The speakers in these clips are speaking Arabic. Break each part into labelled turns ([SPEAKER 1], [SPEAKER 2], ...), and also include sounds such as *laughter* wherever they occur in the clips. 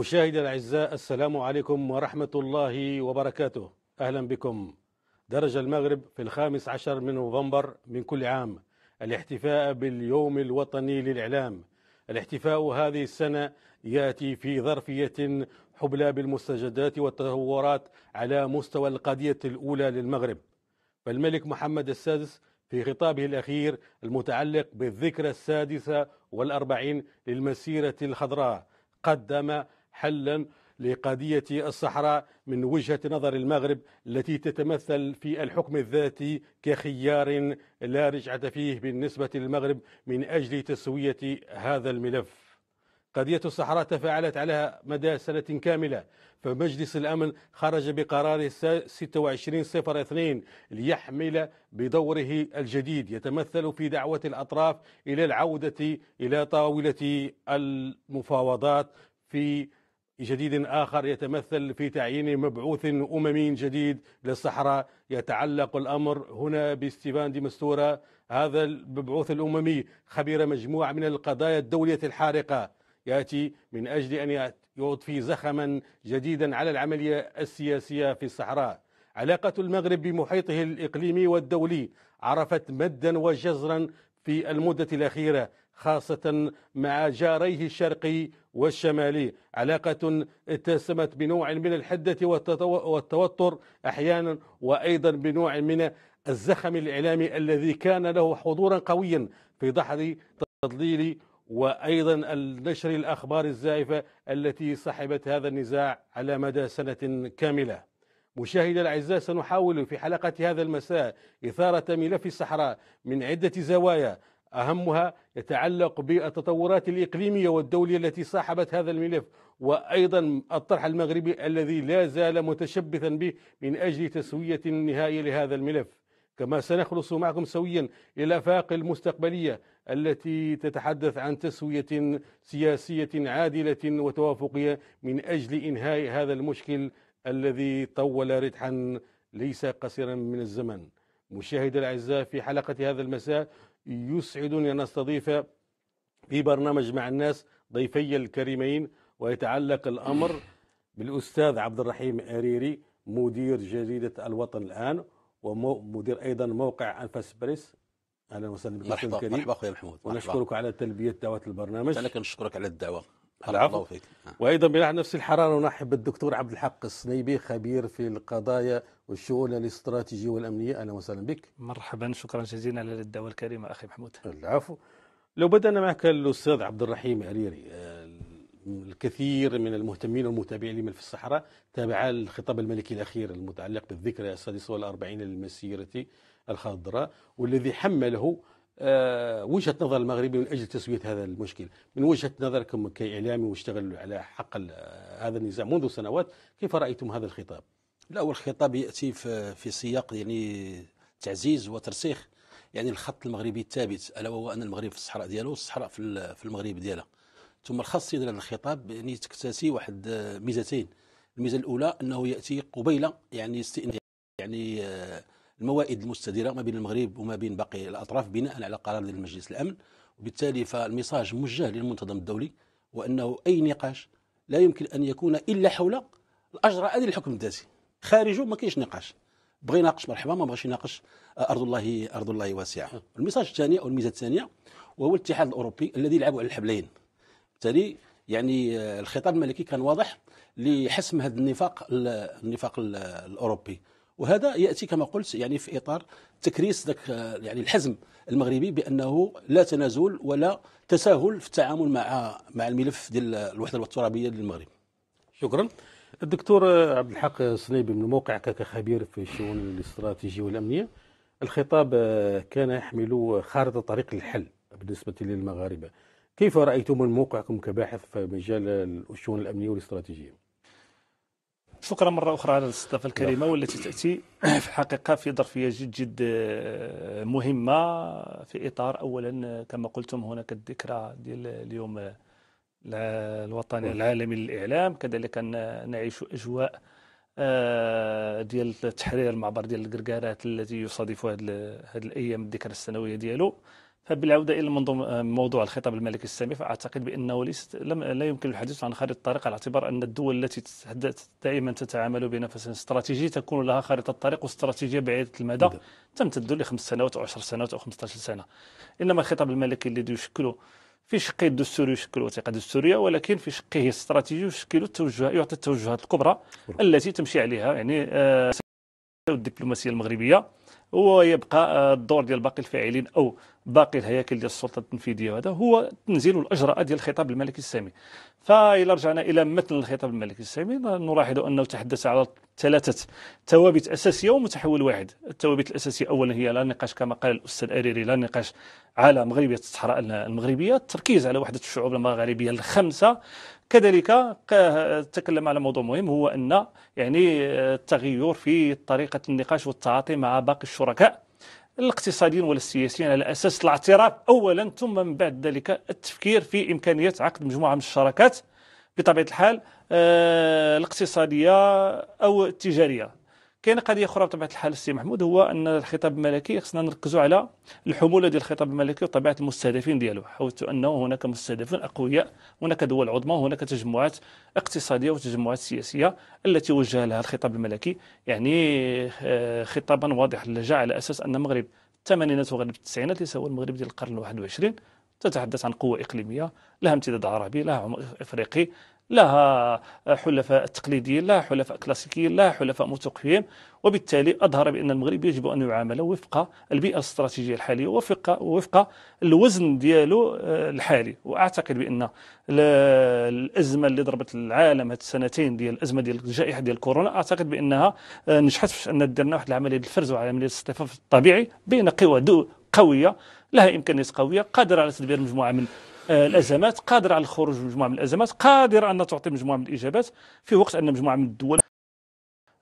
[SPEAKER 1] مشاهدي الاعزاء السلام عليكم ورحمه الله وبركاته اهلا بكم درج المغرب في الخامس عشر من نوفمبر من كل عام الاحتفاء باليوم الوطني للاعلام الاحتفاء هذه السنه ياتي في ظرفيه حبلى بالمستجدات والتطورات على مستوى القضيه الاولى للمغرب فالملك محمد السادس في خطابه الأخير المتعلق بالذكرى السادسة والأربعين للمسيرة الخضراء قدم حلا لقضية الصحراء من وجهة نظر المغرب التي تتمثل في الحكم الذاتي كخيار لا رجعة فيه بالنسبة للمغرب من أجل تسوية هذا الملف قضية الصحراء تفاعلت على مدى سنة كاملة فمجلس الأمن خرج بقرار 2602 ليحمل بدوره الجديد يتمثل في دعوة الأطراف إلى العودة إلى طاولة المفاوضات في جديد آخر يتمثل في تعيين مبعوث أممي جديد للصحراء يتعلق الأمر هنا بستيفان دي مستورة هذا المبعوث الأممي خبير مجموعة من القضايا الدولية الحارقة يأتي من أجل أن يضفي زخما جديدا على العملية السياسية في الصحراء علاقة المغرب بمحيطه الإقليمي والدولي عرفت مدا وجزرا في المدة الأخيرة خاصة مع جاريه الشرقي والشمالي علاقة اتسمت بنوع من الحدة والتوتر أحيانا وأيضا بنوع من الزخم الإعلامي الذي كان له حضورا قويا في ضحر تضليل وأيضا نشر الأخبار الزائفة التي صحبت هذا النزاع على مدى سنة كاملة مشاهدي الأعزاء سنحاول في حلقة هذا المساء إثارة ملف الصحراء من عدة زوايا أهمها يتعلق بالتطورات الإقليمية والدولية التي صاحبت هذا الملف وأيضا الطرح المغربي الذي لا زال متشبثا به من أجل تسوية نهائية لهذا الملف كما سنخلص معكم سويا إلى الآفاق المستقبلية التي تتحدث عن تسوية سياسية عادلة وتوافقية من أجل إنهاء هذا المشكل الذي طول ردحا ليس قصيرا من الزمن مشاهدي الأعزاء في حلقة هذا المساء يسعدني أن أستضيف في برنامج مع الناس ضيفي الكريمين ويتعلق الأمر بالأستاذ عبد الرحيم أريري مدير جريدة الوطن الآن ومدير أيضا موقع أنفاس بريس اهلا وسهلا بك مرحبا مرحبا اخوي محمود ونشكرك على تلبيه دعوه البرنامج انا كنشكرك
[SPEAKER 2] على الدعوه العفو
[SPEAKER 1] آه. وايضا بنحن نفس الحراره نرحب بالدكتور عبد الحق الصنيبي خبير في القضايا والشؤون الاستراتيجيه والامنيه اهلا وسهلا بك مرحبا شكرا جزيلا على الدعوه الكريمه اخي محمود العفو لو بدأنا معك الأستاذ عبد الرحيم عريري آه، الكثير من المهتمين والمتابعين لمن في الصحراء تابع الخطاب الملكي الأخير المتعلق بالذكرى السادسة والأربعين للمسيرة الخضراء والذي حمله آه، وجهه نظر المغربي من اجل تسويه هذا المشكل، من وجهه نظركم كاعلامي واشتغل على حق هذا النزاع منذ سنوات، كيف
[SPEAKER 2] رايتم هذا الخطاب؟ لا الخطاب ياتي في سياق يعني تعزيز وترسيخ يعني الخط المغربي الثابت الا وهو ان المغرب في الصحراء ديالو والصحراء في المغرب ديالها. ثم الخاص ديال الخطاب يعني تكتسي واحد ميزتين، الميزه الاولى انه ياتي قبيل يعني استئناف يعني آه، الموائد المستديره ما بين المغرب وما بين باقي الاطراف بناء على قرار ديال المجلس الامن وبالتالي فالميساج موجه للمنتظم الدولي وانه اي نقاش لا يمكن ان يكون الا حول الاجراء هذه الحكم الذاتي خارجه ما كاينش نقاش بغى يناقش مرحبا ما بغاش يناقش آه، ارض الله ارض الله واسعه المساج الثاني او الميزه الثانيه وهو الاتحاد الاوروبي الذي يلعب على الحبلين بالتالي يعني آه، الخطاب الملكي كان واضح لحسم هذا النفاق النفاق الاوروبي وهذا ياتي كما قلت يعني في اطار تكريس ذاك يعني الحزم المغربي بانه لا تنازل ولا تساهل في التعامل مع مع الملف ديال الوحده الترابيه للمغرب. شكرا.
[SPEAKER 1] الدكتور عبد الحق صنيبي من موقعك كخبير في الشؤون الاستراتيجيه والامنيه الخطاب كان يحمل خارطه طريق الحل بالنسبه للمغاربه. كيف رايتم من موقعكم كباحث في مجال الشؤون الامنيه والاستراتيجيه؟
[SPEAKER 3] شكرا مرة أخرى على الاستضافة الكريمة والتي تأتي في الحقيقة في ظرفية جد جد مهمة في إطار أولا كما قلتم هناك الذكرى ديال اليوم الوطني العالمي للإعلام كذلك نعيش أجواء آه، ديال تحرير المعبر ديال الكركارات الذي يصادف هذه الأيام الذكرى السنوية ديالو فبالعوده الى منظوم موضوع الخطاب الملكي السامي فاعتقد بانه ليس لم لا يمكن الحديث عن خريطه الطريق على اعتبار ان الدول التي دائما تتعامل بنفس استراتيجي تكون لها خريطه طريق واستراتيجيه بعيده المدى نعم. تمتد لخمس سنوات او 10 سنوات او 15 سنه انما الخطاب الملكي الذي يشكل في شقه الدستوري يشكل الوثيقه الدستوريه ولكن في شقه الاستراتيجي يشكل التوجه يعطي التوجهات الكبرى التي تمشي عليها يعني آه الدبلوماسيه المغربيه ويبقى آه، الدور ديال باقي الفاعلين او باقي الهياكل ديال السلطه التنفيذيه وهذا هو تنزيل الاجراءات ديال الخطاب الملكي السامي فاذا رجعنا إلى متن الخطاب الملكي السامي نلاحظ أنه تحدث على ثلاثة ثوابت أساسية ومتحول واحد الثوابت الأساسية أولا هي لا نقاش كما قال الأستاذ أريري لا نقاش على مغربية الصحراء المغربية التركيز على وحدة الشعوب المغاربية الخمسة كذلك تكلم على موضوع مهم هو أن يعني آه، التغير في طريقة النقاش والتعاطي مع باقي الشركاء الاقتصاديين ولا السياسيين على اساس الاعتراف اولا ثم من بعد ذلك التفكير في امكانيه عقد مجموعه من الشراكات بطبيعه الحال آه، الاقتصاديه او التجاريه كاين قضيه اخرى بطبيعه الحال السي محمود هو ان الخطاب الملكي خصنا نركزوا على الحموله ديال الخطاب الملكي وطبيعه المستهدفين ديالو حيث انه هناك مستهدفين اقوياء هناك دول عظمى وهناك تجمعات اقتصاديه وتجمعات سياسيه التي وجه لها الخطاب الملكي يعني آه، خطابا واضح جاء على اساس ان المغرب الثمانينات وغالب التسعينات ليس هو المغرب ديال القرن 21 تتحدث عن قوة إقليمية لها امتداد عربي لها عمق إفريقي لها حلفاء تقليديين لها حلفاء كلاسيكيين لها حلفاء مثقفين وبالتالي أظهر بأن المغرب يجب أن يعامل وفق البيئة الاستراتيجية الحالية وفق وفق الوزن ديالو آه، الحالي وأعتقد بأن الأزمة اللي ضربت العالم هاد السنتين ديال الأزمة ديال الجائحة ديال كورونا أعتقد بأنها آه، نجحت في أن درنا واحد العملية الفرز وعملية الاصطفاف الطبيعي بين قوى قوية لها إمكانيات قوية قادرة على تدبير مجموعة من آه، الازمات قادر على الخروج من مجموعه من الازمات قادر ان تعطي مجموعه من الاجابات في وقت ان مجموعه من الدول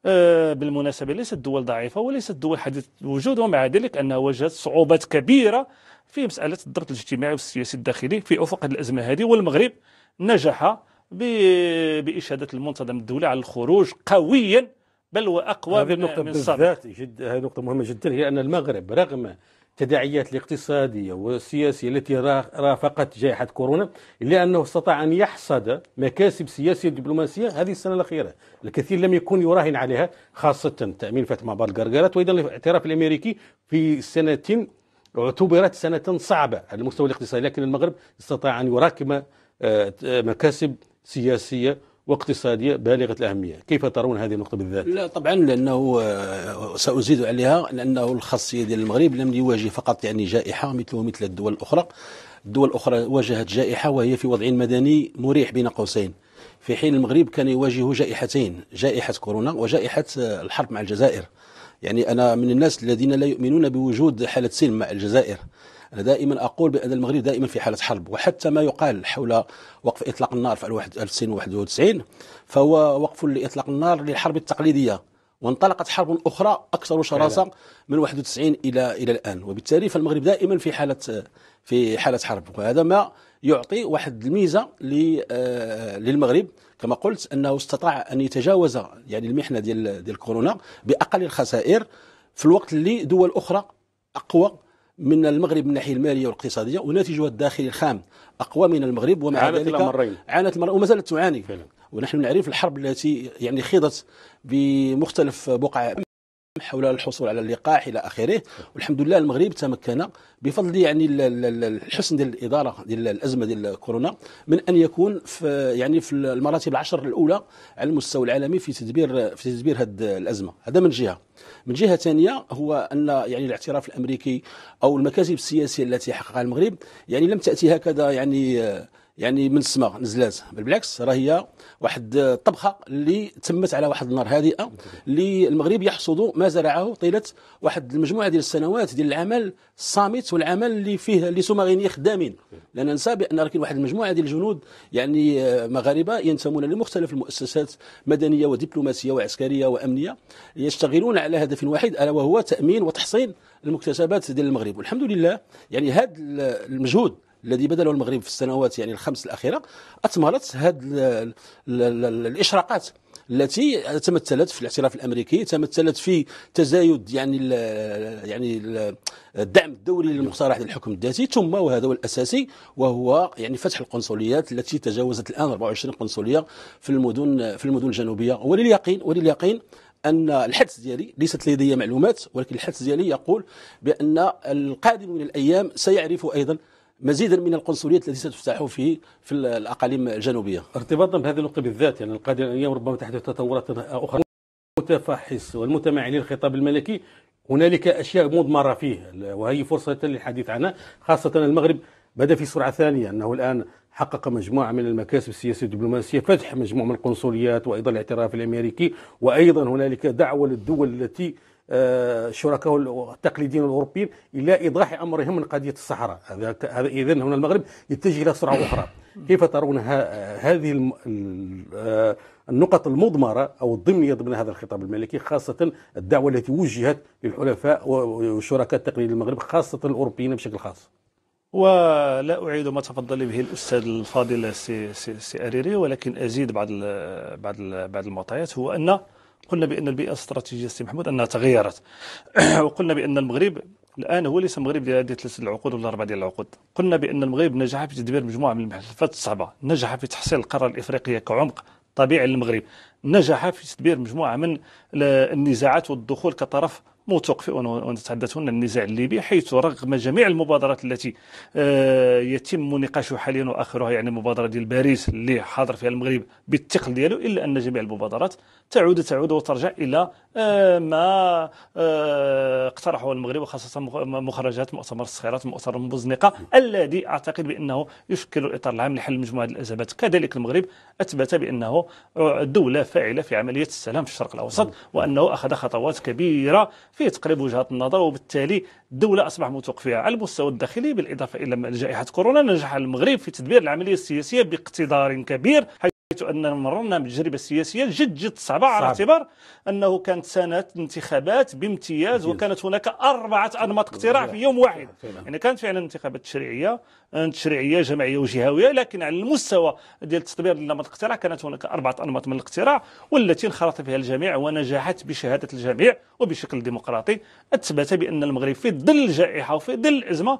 [SPEAKER 3] آه، بالمناسبه ليست دول ضعيفه وليست دول حديث الوجود ومع ذلك انها واجهت صعوبات كبيره في مساله الضغط الاجتماعي والسياسي الداخلي في افق الازمه هذه والمغرب نجح باشاده المنتظم الدولي على الخروج
[SPEAKER 1] قويا بل واقوى من النقطه بالذات جد هذه نقطه مهمه جدا هي ان المغرب رغم التداعيات الاقتصادية والسياسية التي رافقت جائحة كورونا إلا أنه استطاع أن يحصد مكاسب سياسية ودبلوماسية هذه السنة الأخيرة الكثير لم يكن يراهن عليها خاصة تأمين فتح معبر القرقرات وأيضا الاعتراف الأمريكي في سنة اعتبرت سنة صعبة على المستوى الاقتصادي لكن المغرب استطاع أن يراكم آه، آه، مكاسب سياسية واقتصادية بالغة الأهمية كيف
[SPEAKER 2] ترون هذه النقطة بالذات؟ لا طبعا لأنه آه، سأزيد عليها لأنه الخاصية ديال المغرب لم يواجه فقط يعني جائحة مثله مثل الدول الأخرى الدول الأخرى واجهت جائحة وهي في وضع مدني مريح بين قوسين في حين المغرب كان يواجه جائحتين جائحة كورونا وجائحة آه، الحرب مع الجزائر يعني أنا من الناس الذين لا يؤمنون بوجود حالة سلم مع الجزائر أنا دائما أقول بأن المغرب دائما في حالة حرب وحتى ما يقال حول وقف إطلاق النار في 1991 فهو وقف لإطلاق النار للحرب التقليدية وانطلقت حرب أخرى أكثر شراسة من 91 إلى إلى الآن وبالتالي فالمغرب دائما في حالة في حالة حرب وهذا ما يعطي واحد الميزه آه، للمغرب كما قلت انه استطاع ان يتجاوز يعني المحنه ديال ديال كورونا باقل الخسائر في الوقت اللي دول اخرى اقوى من المغرب من الناحيه الماليه والاقتصاديه وناتجها الداخلي الخام اقوى من المغرب ومع عانت ذلك الأمرين. عانت المرأة وما زالت تعاني فعلا. ونحن نعرف الحرب التي يعني خيضت بمختلف بقع حول الحصول على اللقاح الى اخره والحمد لله المغرب تمكن بفضل يعني الحسن ديال الاداره ديال الازمه ديال كورونا من ان يكون في يعني في المراتب العشر الاولى على المستوى العالمي في تدبير في تدبير هذه الازمه هذا من جهه من جهه ثانيه هو ان يعني الاعتراف الامريكي او المكاسب السياسيه التي حققها المغرب يعني لم تاتي هكذا يعني آه، يعني من السماء نزلات بل بالعكس راه هي واحد الطبخه اللي تمت على واحد النار هادئه اللي المغرب يحصد ما زرعه طيله واحد المجموعه ديال السنوات ديال العمل الصامت والعمل اللي فيه اللي سومغينيه خدامين لا ننسى بان راه كاين واحد المجموعه ديال الجنود يعني مغاربه ينتمون لمختلف المؤسسات مدنيه ودبلوماسيه وعسكريه وامنيه يشتغلون على هدف واحد الا وهو تامين وتحصين المكتسبات ديال المغرب والحمد لله يعني هذا المجهود الذي بذله المغرب في السنوات يعني الخمس الاخيره اثمرت هذه الاشراقات التي تمثلت في الاعتراف الامريكي تمثلت في تزايد يعني الـ يعني الـ الدعم الدولي للمقترح للحكم الذاتي ثم وهذا هو الاساسي وهو يعني فتح القنصليات التي تجاوزت الان 24 قنصليه في المدن في المدن الجنوبيه ولليقين ولليقين ان الحدس ديالي ليست لدي معلومات ولكن الحدس ديالي يقول بان القادم من الايام سيعرف ايضا مزيدا من القنصليات التي ستفتح في في الاقاليم الجنوبيه.
[SPEAKER 1] ارتباطا بهذه النقطه بالذات يعني القادم الايام ربما تحدث تطورات اخرى المتفحص والمتمعن للخطاب الملكي هنالك اشياء مضمره فيه وهي فرصه للحديث عنها خاصه المغرب بدا في سرعه ثانيه انه الان حقق مجموعه من المكاسب السياسيه والدبلوماسيه فتح مجموعه من القنصليات وايضا الاعتراف الامريكي وايضا هنالك دعوه للدول التي الشركاء آه، التقليديين الاوروبيين الى ايضاح امرهم من قضيه الصحراء هذا اذا هنا المغرب يتجه الى سرعه اخرى كيف ترون هذه آه، النقط المضمره او الضمنيه ضمن هذا الخطاب الملكي خاصه الدعوه التي وجهت للحلفاء وشركاء التقليديين المغرب خاصه الاوروبيين بشكل خاص
[SPEAKER 3] ولا اعيد ما تفضل به الاستاذ الفاضل سي, سي, سي اريري ولكن ازيد بعض بعض بعض المعطيات هو ان قلنا بأن البيئة الاستراتيجية سي محمود أنها تغيرت *clears throat* وقلنا بأن المغرب الآن هو ليس مغرب ديال هذه ثلاثة العقود ولا أربعة ديال العقود قلنا بأن المغرب نجح في تدبير مجموعة من الملفات الصعبة نجح في تحصيل القارة الإفريقية كعمق طبيعي للمغرب نجح في تدبير مجموعة من النزاعات والدخول كطرف متوقف ونتحدث عن النزاع الليبي حيث رغم جميع المبادرات التي آه، يتم نقاشها حاليا واخرها يعني المبادره ديال باريس اللي حاضر فيها المغرب بالثقل ديالو الا ان جميع المبادرات تعود تعود وترجع الى آه، ما آه، اقترحه المغرب وخاصه مخرجات مؤتمر الصخيرات مؤتمر المزنقه الذي اعتقد بانه يشكل الاطار العام لحل مجموعه الازمات كذلك المغرب اثبت بانه دوله فاعله في عمليه السلام في الشرق الاوسط نعم. وانه اخذ خطوات كبيره فيه تقريب وجهات النظر وبالتالي الدولة أصبح متوقف على المستوى الداخلي بالإضافة إلى جائحة كورونا نجح المغرب في تدبير العملية السياسية باقتدار كبير حيث اننا مررنا بتجربه سياسيه جد جد صعبه على اعتبار انه كانت سنه انتخابات بامتياز وكانت هناك اربعه انماط اقتراع في يوم واحد يعني كانت فعلا انتخابات تشريعيه تشريعيه آه، جماعيه وجهويه لكن على المستوى ديال تطبيق النمط الاقتراع كانت هناك اربعه انماط من الاقتراع والتي انخرط فيها الجميع ونجحت بشهاده الجميع وبشكل ديمقراطي اثبت بان المغرب في ظل الجائحه وفي ظل الازمه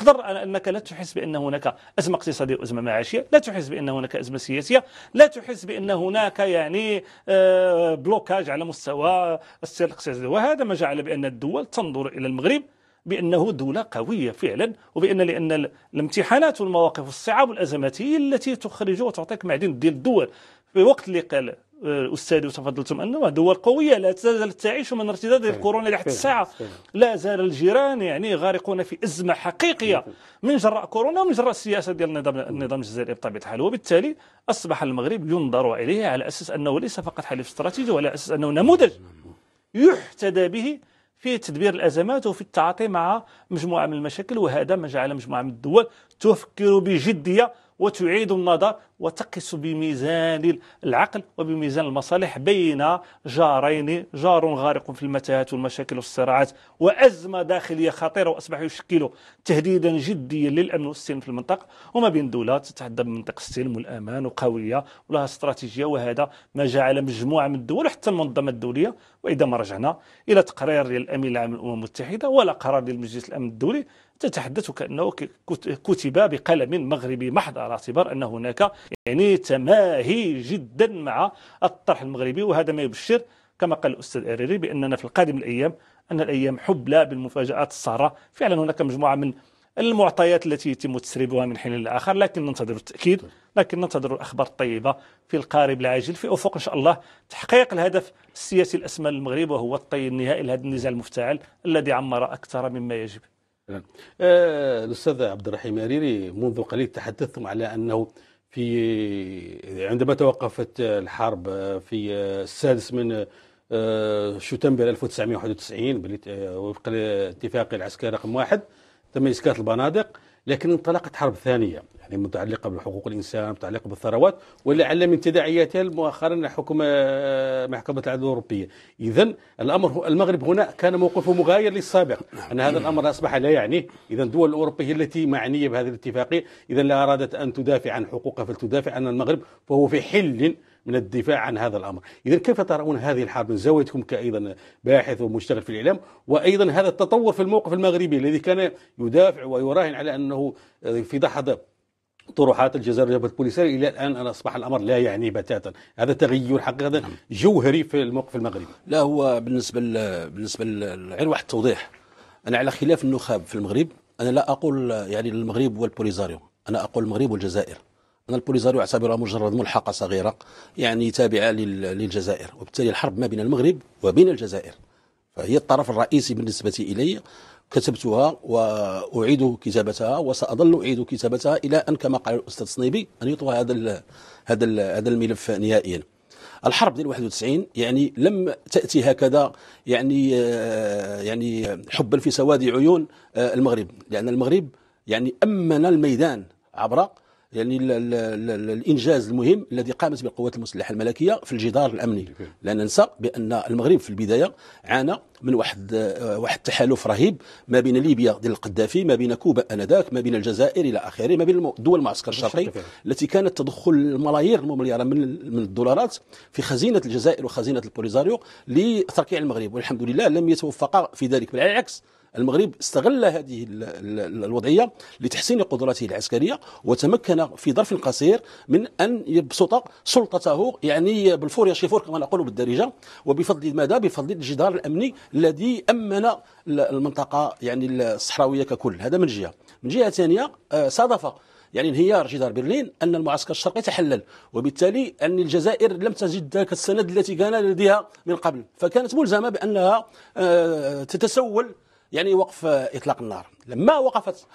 [SPEAKER 3] قدر انك لا تحس بان هناك ازمه اقتصاديه وازمه معاشيه، لا تحس بان هناك ازمه سياسيه، لا تحس بان هناك يعني آه، بلوكاج على مستوى السير الاقتصادي، وهذا ما جعل بان الدول تنظر الى المغرب بانه دوله قويه فعلا وبان لان الامتحانات والمواقف والصعاب والازمات هي التي تخرج وتعطيك معدن ديال الدول في وقت اللي قال الاستاذ آه، وتفضلتم انه دول قويه لا تزال تعيش من ارتداد الكورونا لحد الساعه لا زال الجيران يعني غارقون في ازمه حقيقيه نعم. من جراء كورونا ومن جراء السياسه ديال النظام النظام الجزائري بطبيعه الحال وبالتالي اصبح المغرب ينظر اليه على اساس انه ليس فقط حليف استراتيجي وعلى اساس انه نموذج يحتذى به في تدبير الازمات وفي التعاطي مع مجموعه من المشاكل وهذا ما جعل مجموعه من الدول تفكر بجديه وتعيد النظر وتقس بميزان العقل وبميزان المصالح بين جارين جار غارق في المتاهات والمشاكل والصراعات وأزمة داخلية خطيرة وأصبح يشكل تهديدا جديا للأمن والسلم في المنطقة وما بين دولة تتحدى بمنطقة السلم والأمان وقوية ولها استراتيجية وهذا ما جعل مجموعة من الدول وحتى المنظمة الدولية وإذا ما رجعنا إلى تقرير للأمين العام للأمم المتحدة ولا قرار للمجلس الأمن الدولي تتحدث كأنه كتب بقلم مغربي محض على اعتبار أن هناك يعني تماهي جدا مع الطرح المغربي وهذا ما يبشر كما قال الأستاذ أريري بأننا في القادم الأيام أن الأيام حبلى بالمفاجآت السارة فعلا هناك مجموعة من المعطيات التي يتم تسريبها من حين لآخر لكن ننتظر التأكيد لكن ننتظر الأخبار الطيبة في القارب العاجل في أفق إن شاء الله تحقيق الهدف السياسي الأسمى للمغرب وهو الطي النهائي لهذا النزاع المفتعل الذي عمر أكثر مما
[SPEAKER 1] يجب نعم. آه، الأستاذ عبد الرحيم أريري منذ قليل تحدثتم على أنه في عندما توقفت الحرب في السادس من آه، شتنبر 1991 آه، وفق الاتفاق العسكري رقم واحد تم اسكات البنادق لكن انطلقت حرب ثانية يعني متعلقة بحقوق الإنسان متعلقة بالثروات ولعل من تداعياتها مؤخرا حكم آه، محكمة العدل الأوروبية إذا الأمر المغرب هنا كان موقفه مغاير للسابق نعم. أن هذا الأمر أصبح لا يعنيه إذا الدول الأوروبية التي معنية بهذه الاتفاقية إذا لا أرادت أن تدافع عن حقوقها فلتدافع عن المغرب فهو في حل من الدفاع عن هذا الامر، اذا كيف ترون هذه الحرب من زاويتكم كايضا باحث ومشتغل في الاعلام، وايضا هذا التطور في الموقف المغربي الذي كان يدافع ويراهن على انه في ضحض طروحات الجزائر وجبهه بوليساريو الى الان أنا اصبح الامر لا يعني بتاتا، هذا تغير حقيقه نعم. جوهري
[SPEAKER 2] في الموقف المغربي. لا هو بالنسبه بالنسبه غير واحد التوضيح انا على خلاف النخاب في المغرب انا لا اقول يعني المغرب والبوليزاريو انا اقول المغرب والجزائر أن البوليزاريو يعتبرها مجرد ملحقة صغيرة يعني تابعة للجزائر وبالتالي الحرب ما بين المغرب وبين الجزائر فهي الطرف الرئيسي بالنسبة إلي كتبتها وأعيد كتابتها وسأظل أعيد كتابتها إلى أن كما قال الأستاذ صنيبي أن يطوى هذا هذا هذا الملف نهائيا الحرب ديال 91 يعني لم تاتي هكذا يعني آه، يعني حبا في سواد عيون آه، المغرب لان المغرب يعني امن الميدان عبر يعني الـ الـ الـ الانجاز المهم الذي قامت به القوات المسلحه الملكيه في الجدار الامني لا ننسى بان المغرب في البدايه عانى من واحد واحد التحالف رهيب ما بين ليبيا ديال القذافي ما بين كوبا انذاك ما بين الجزائر الى اخره ما بين دول المعسكر الشرقي التي كانت تدخل الملايير المليارة من من الدولارات في خزينه الجزائر وخزينه البوليزاريو لتركيع المغرب والحمد لله لم يتوفق في ذلك بالعكس المغرب استغل هذه الوضعية لتحسين قدراته العسكرية وتمكن في ظرف قصير من أن يبسط سلطته يعني بالفور شيفور كما نقول بالدارجة وبفضل ماذا؟ بفضل الجدار الأمني الذي أمن المنطقة يعني الصحراوية ككل هذا من جهة من جهة ثانية آه، صادف يعني انهيار جدار برلين ان المعسكر الشرقي تحلل وبالتالي ان الجزائر لم تجد ذاك السند التي كان لديها من قبل فكانت ملزمه بانها آه، تتسول يعني وقف اطلاق النار لما وقفت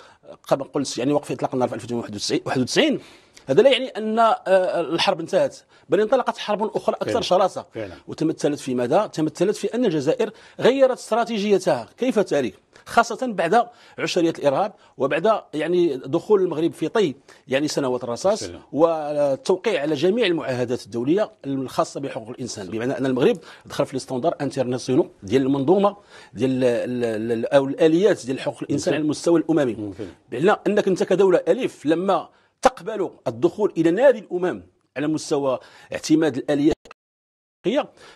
[SPEAKER 2] قبل قلت يعني وقف اطلاق النار في 1991 هذا لا يعني ان آه، الحرب انتهت بل انطلقت حرب اخرى اكثر شراسه وتمثلت في ماذا؟ تمثلت في ان الجزائر غيرت استراتيجيتها كيف تاريخ خاصة بعد عشرية الإرهاب وبعد يعني دخول المغرب في طي يعني سنوات الرصاص والتوقيع على جميع المعاهدات الدولية الخاصة بحقوق الإنسان بمعنى أن المغرب دخل في الاستاندار انترناسيونال ديال المنظومة ديال أو الآليات ديال حقوق الإنسان على المستوى الأممي بمعنى أنك أنت كدولة ألف لما تقبل الدخول إلى نادي الأمم على مستوى اعتماد الآليات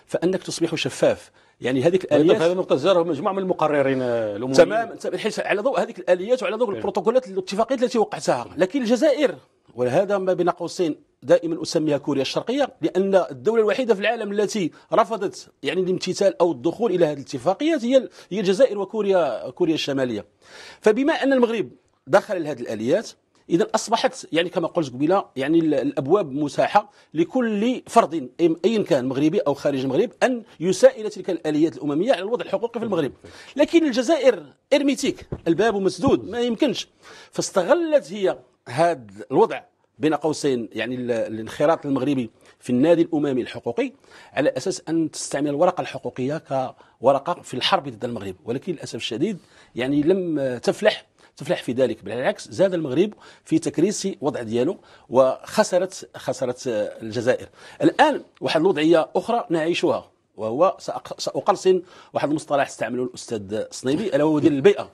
[SPEAKER 2] فانك تصبح شفاف يعني هذيك طيب، الاليات في طيب، هذه النقطه زاره مجموعه من المقررين آه، الامميين تماما حيث على ضوء هذيك الاليات وعلى ضوء طيب. البروتوكولات الاتفاقيات التي وقعتها لكن الجزائر وهذا ما بين قوسين دائما اسميها كوريا الشرقيه لان الدوله الوحيده في العالم التي رفضت يعني الامتثال او الدخول الى هذه الاتفاقيات هي هي الجزائر وكوريا كوريا الشماليه فبما ان المغرب دخل لهذه الاليات اذا اصبحت يعني كما قلت قبيله يعني الابواب متاحه لكل فرد ايا كان مغربي او خارج المغرب ان يسائل تلك الاليات الامميه على الوضع الحقوقي في المغرب لكن الجزائر ارميتيك الباب مسدود ما يمكنش فاستغلت هي هذا الوضع بين قوسين يعني الانخراط المغربي في النادي الاممي الحقوقي على اساس ان تستعمل الورقه الحقوقيه كورقه في الحرب ضد المغرب ولكن للاسف الشديد يعني لم تفلح تفلح في ذلك بالعكس زاد المغرب في تكريس وضع ديالو وخسرت خسرت الجزائر الان واحد الوضعيه اخرى نعيشها وهو ساقلصن واحد المصطلح استعمله الاستاذ صنيبي الا وهو ديال البيئه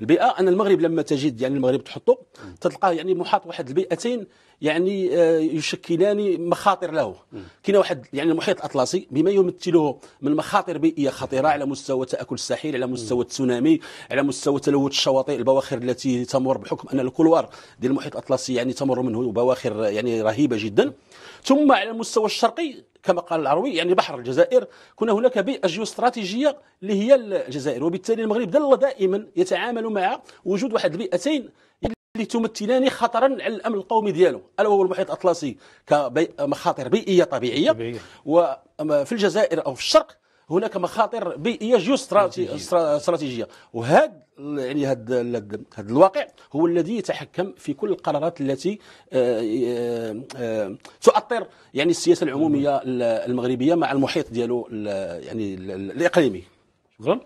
[SPEAKER 2] البيئه ان المغرب لما تجد يعني المغرب تحطه تلقاه يعني محاط واحد البيئتين يعني آه، يشكلان مخاطر له كاين واحد يعني المحيط الاطلسي بما يمثله من مخاطر بيئيه خطيره على مستوى تاكل الساحل على مستوى التسونامي على مستوى تلوث الشواطئ البواخر التي تمر بحكم ان الكلوار ديال المحيط الاطلسي يعني تمر منه بواخر يعني رهيبه جدا ثم على المستوى الشرقي كما قال العروي يعني بحر الجزائر كنا هناك بيئه جيوستراتيجيه اللي هي الجزائر وبالتالي المغرب ظل دائما يتعامل مع وجود واحد البيئتين اللي تمثلان خطرا على الامن القومي ديالو الا وهو المحيط الاطلسي كمخاطر بيئيه طبيعيه بيئية. وفي الجزائر او في الشرق هناك مخاطر بيئيه جيو استراتيجيه وهذا يعني هذا هذا الواقع هو الذي يتحكم في كل القرارات التي آه، آه، آه، تؤطر يعني السياسه العموميه المغربيه مع المحيط ديالو يعني الاقليمي شكرا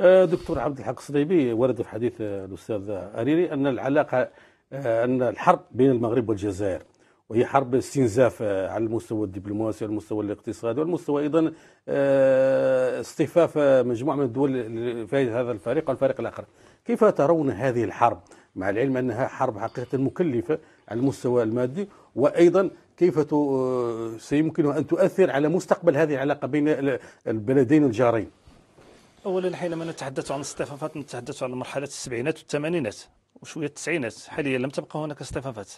[SPEAKER 2] آه، دكتور عبد الحق الصليبي ورد في حديث
[SPEAKER 1] آه، الاستاذ اريري ان العلاقه آه، ان الحرب بين المغرب والجزائر وهي حرب استنزاف على المستوى الدبلوماسي والمستوى الاقتصادي والمستوى ايضا اصطفاف مجموعه من الدول في هذا الفريق والفريق الاخر كيف ترون هذه الحرب مع العلم انها حرب حقيقه مكلفه على المستوى المادي وايضا كيف سيمكن ان تؤثر على مستقبل هذه العلاقه بين البلدين الجارين
[SPEAKER 3] اولا حينما نتحدث عن الاصطفافات نتحدث عن مرحله السبعينات والثمانينات وشويه التسعينات حاليا لم تبقى هناك اصطفافات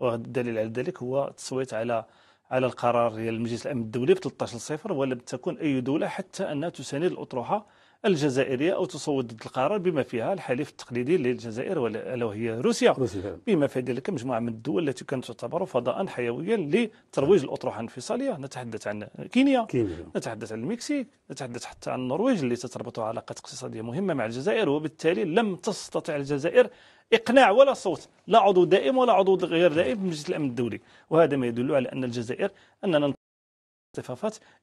[SPEAKER 3] والدليل على ذلك هو التصويت على على القرار ديال مجلس الامن الدولي ب 13 صفر ولم تكن اي دوله حتى انها تساند الاطروحه الجزائرية أو تصوت ضد القرار بما فيها الحليف التقليدي للجزائر ألا وهي روسيا, روسيا. بما في ذلك مجموعة من الدول التي كانت تعتبر فضاء حيويا لترويج الأطروحة الانفصالية نتحدث عن كينيا, كينيا. نتحدث عن المكسيك نتحدث حتى عن النرويج اللي تتربط علاقات اقتصادية مهمة مع الجزائر وبالتالي لم تستطع الجزائر إقناع ولا صوت لا عضو دائم ولا عضو غير دائم في مجلس الأمن الدولي وهذا ما يدل على أن الجزائر أننا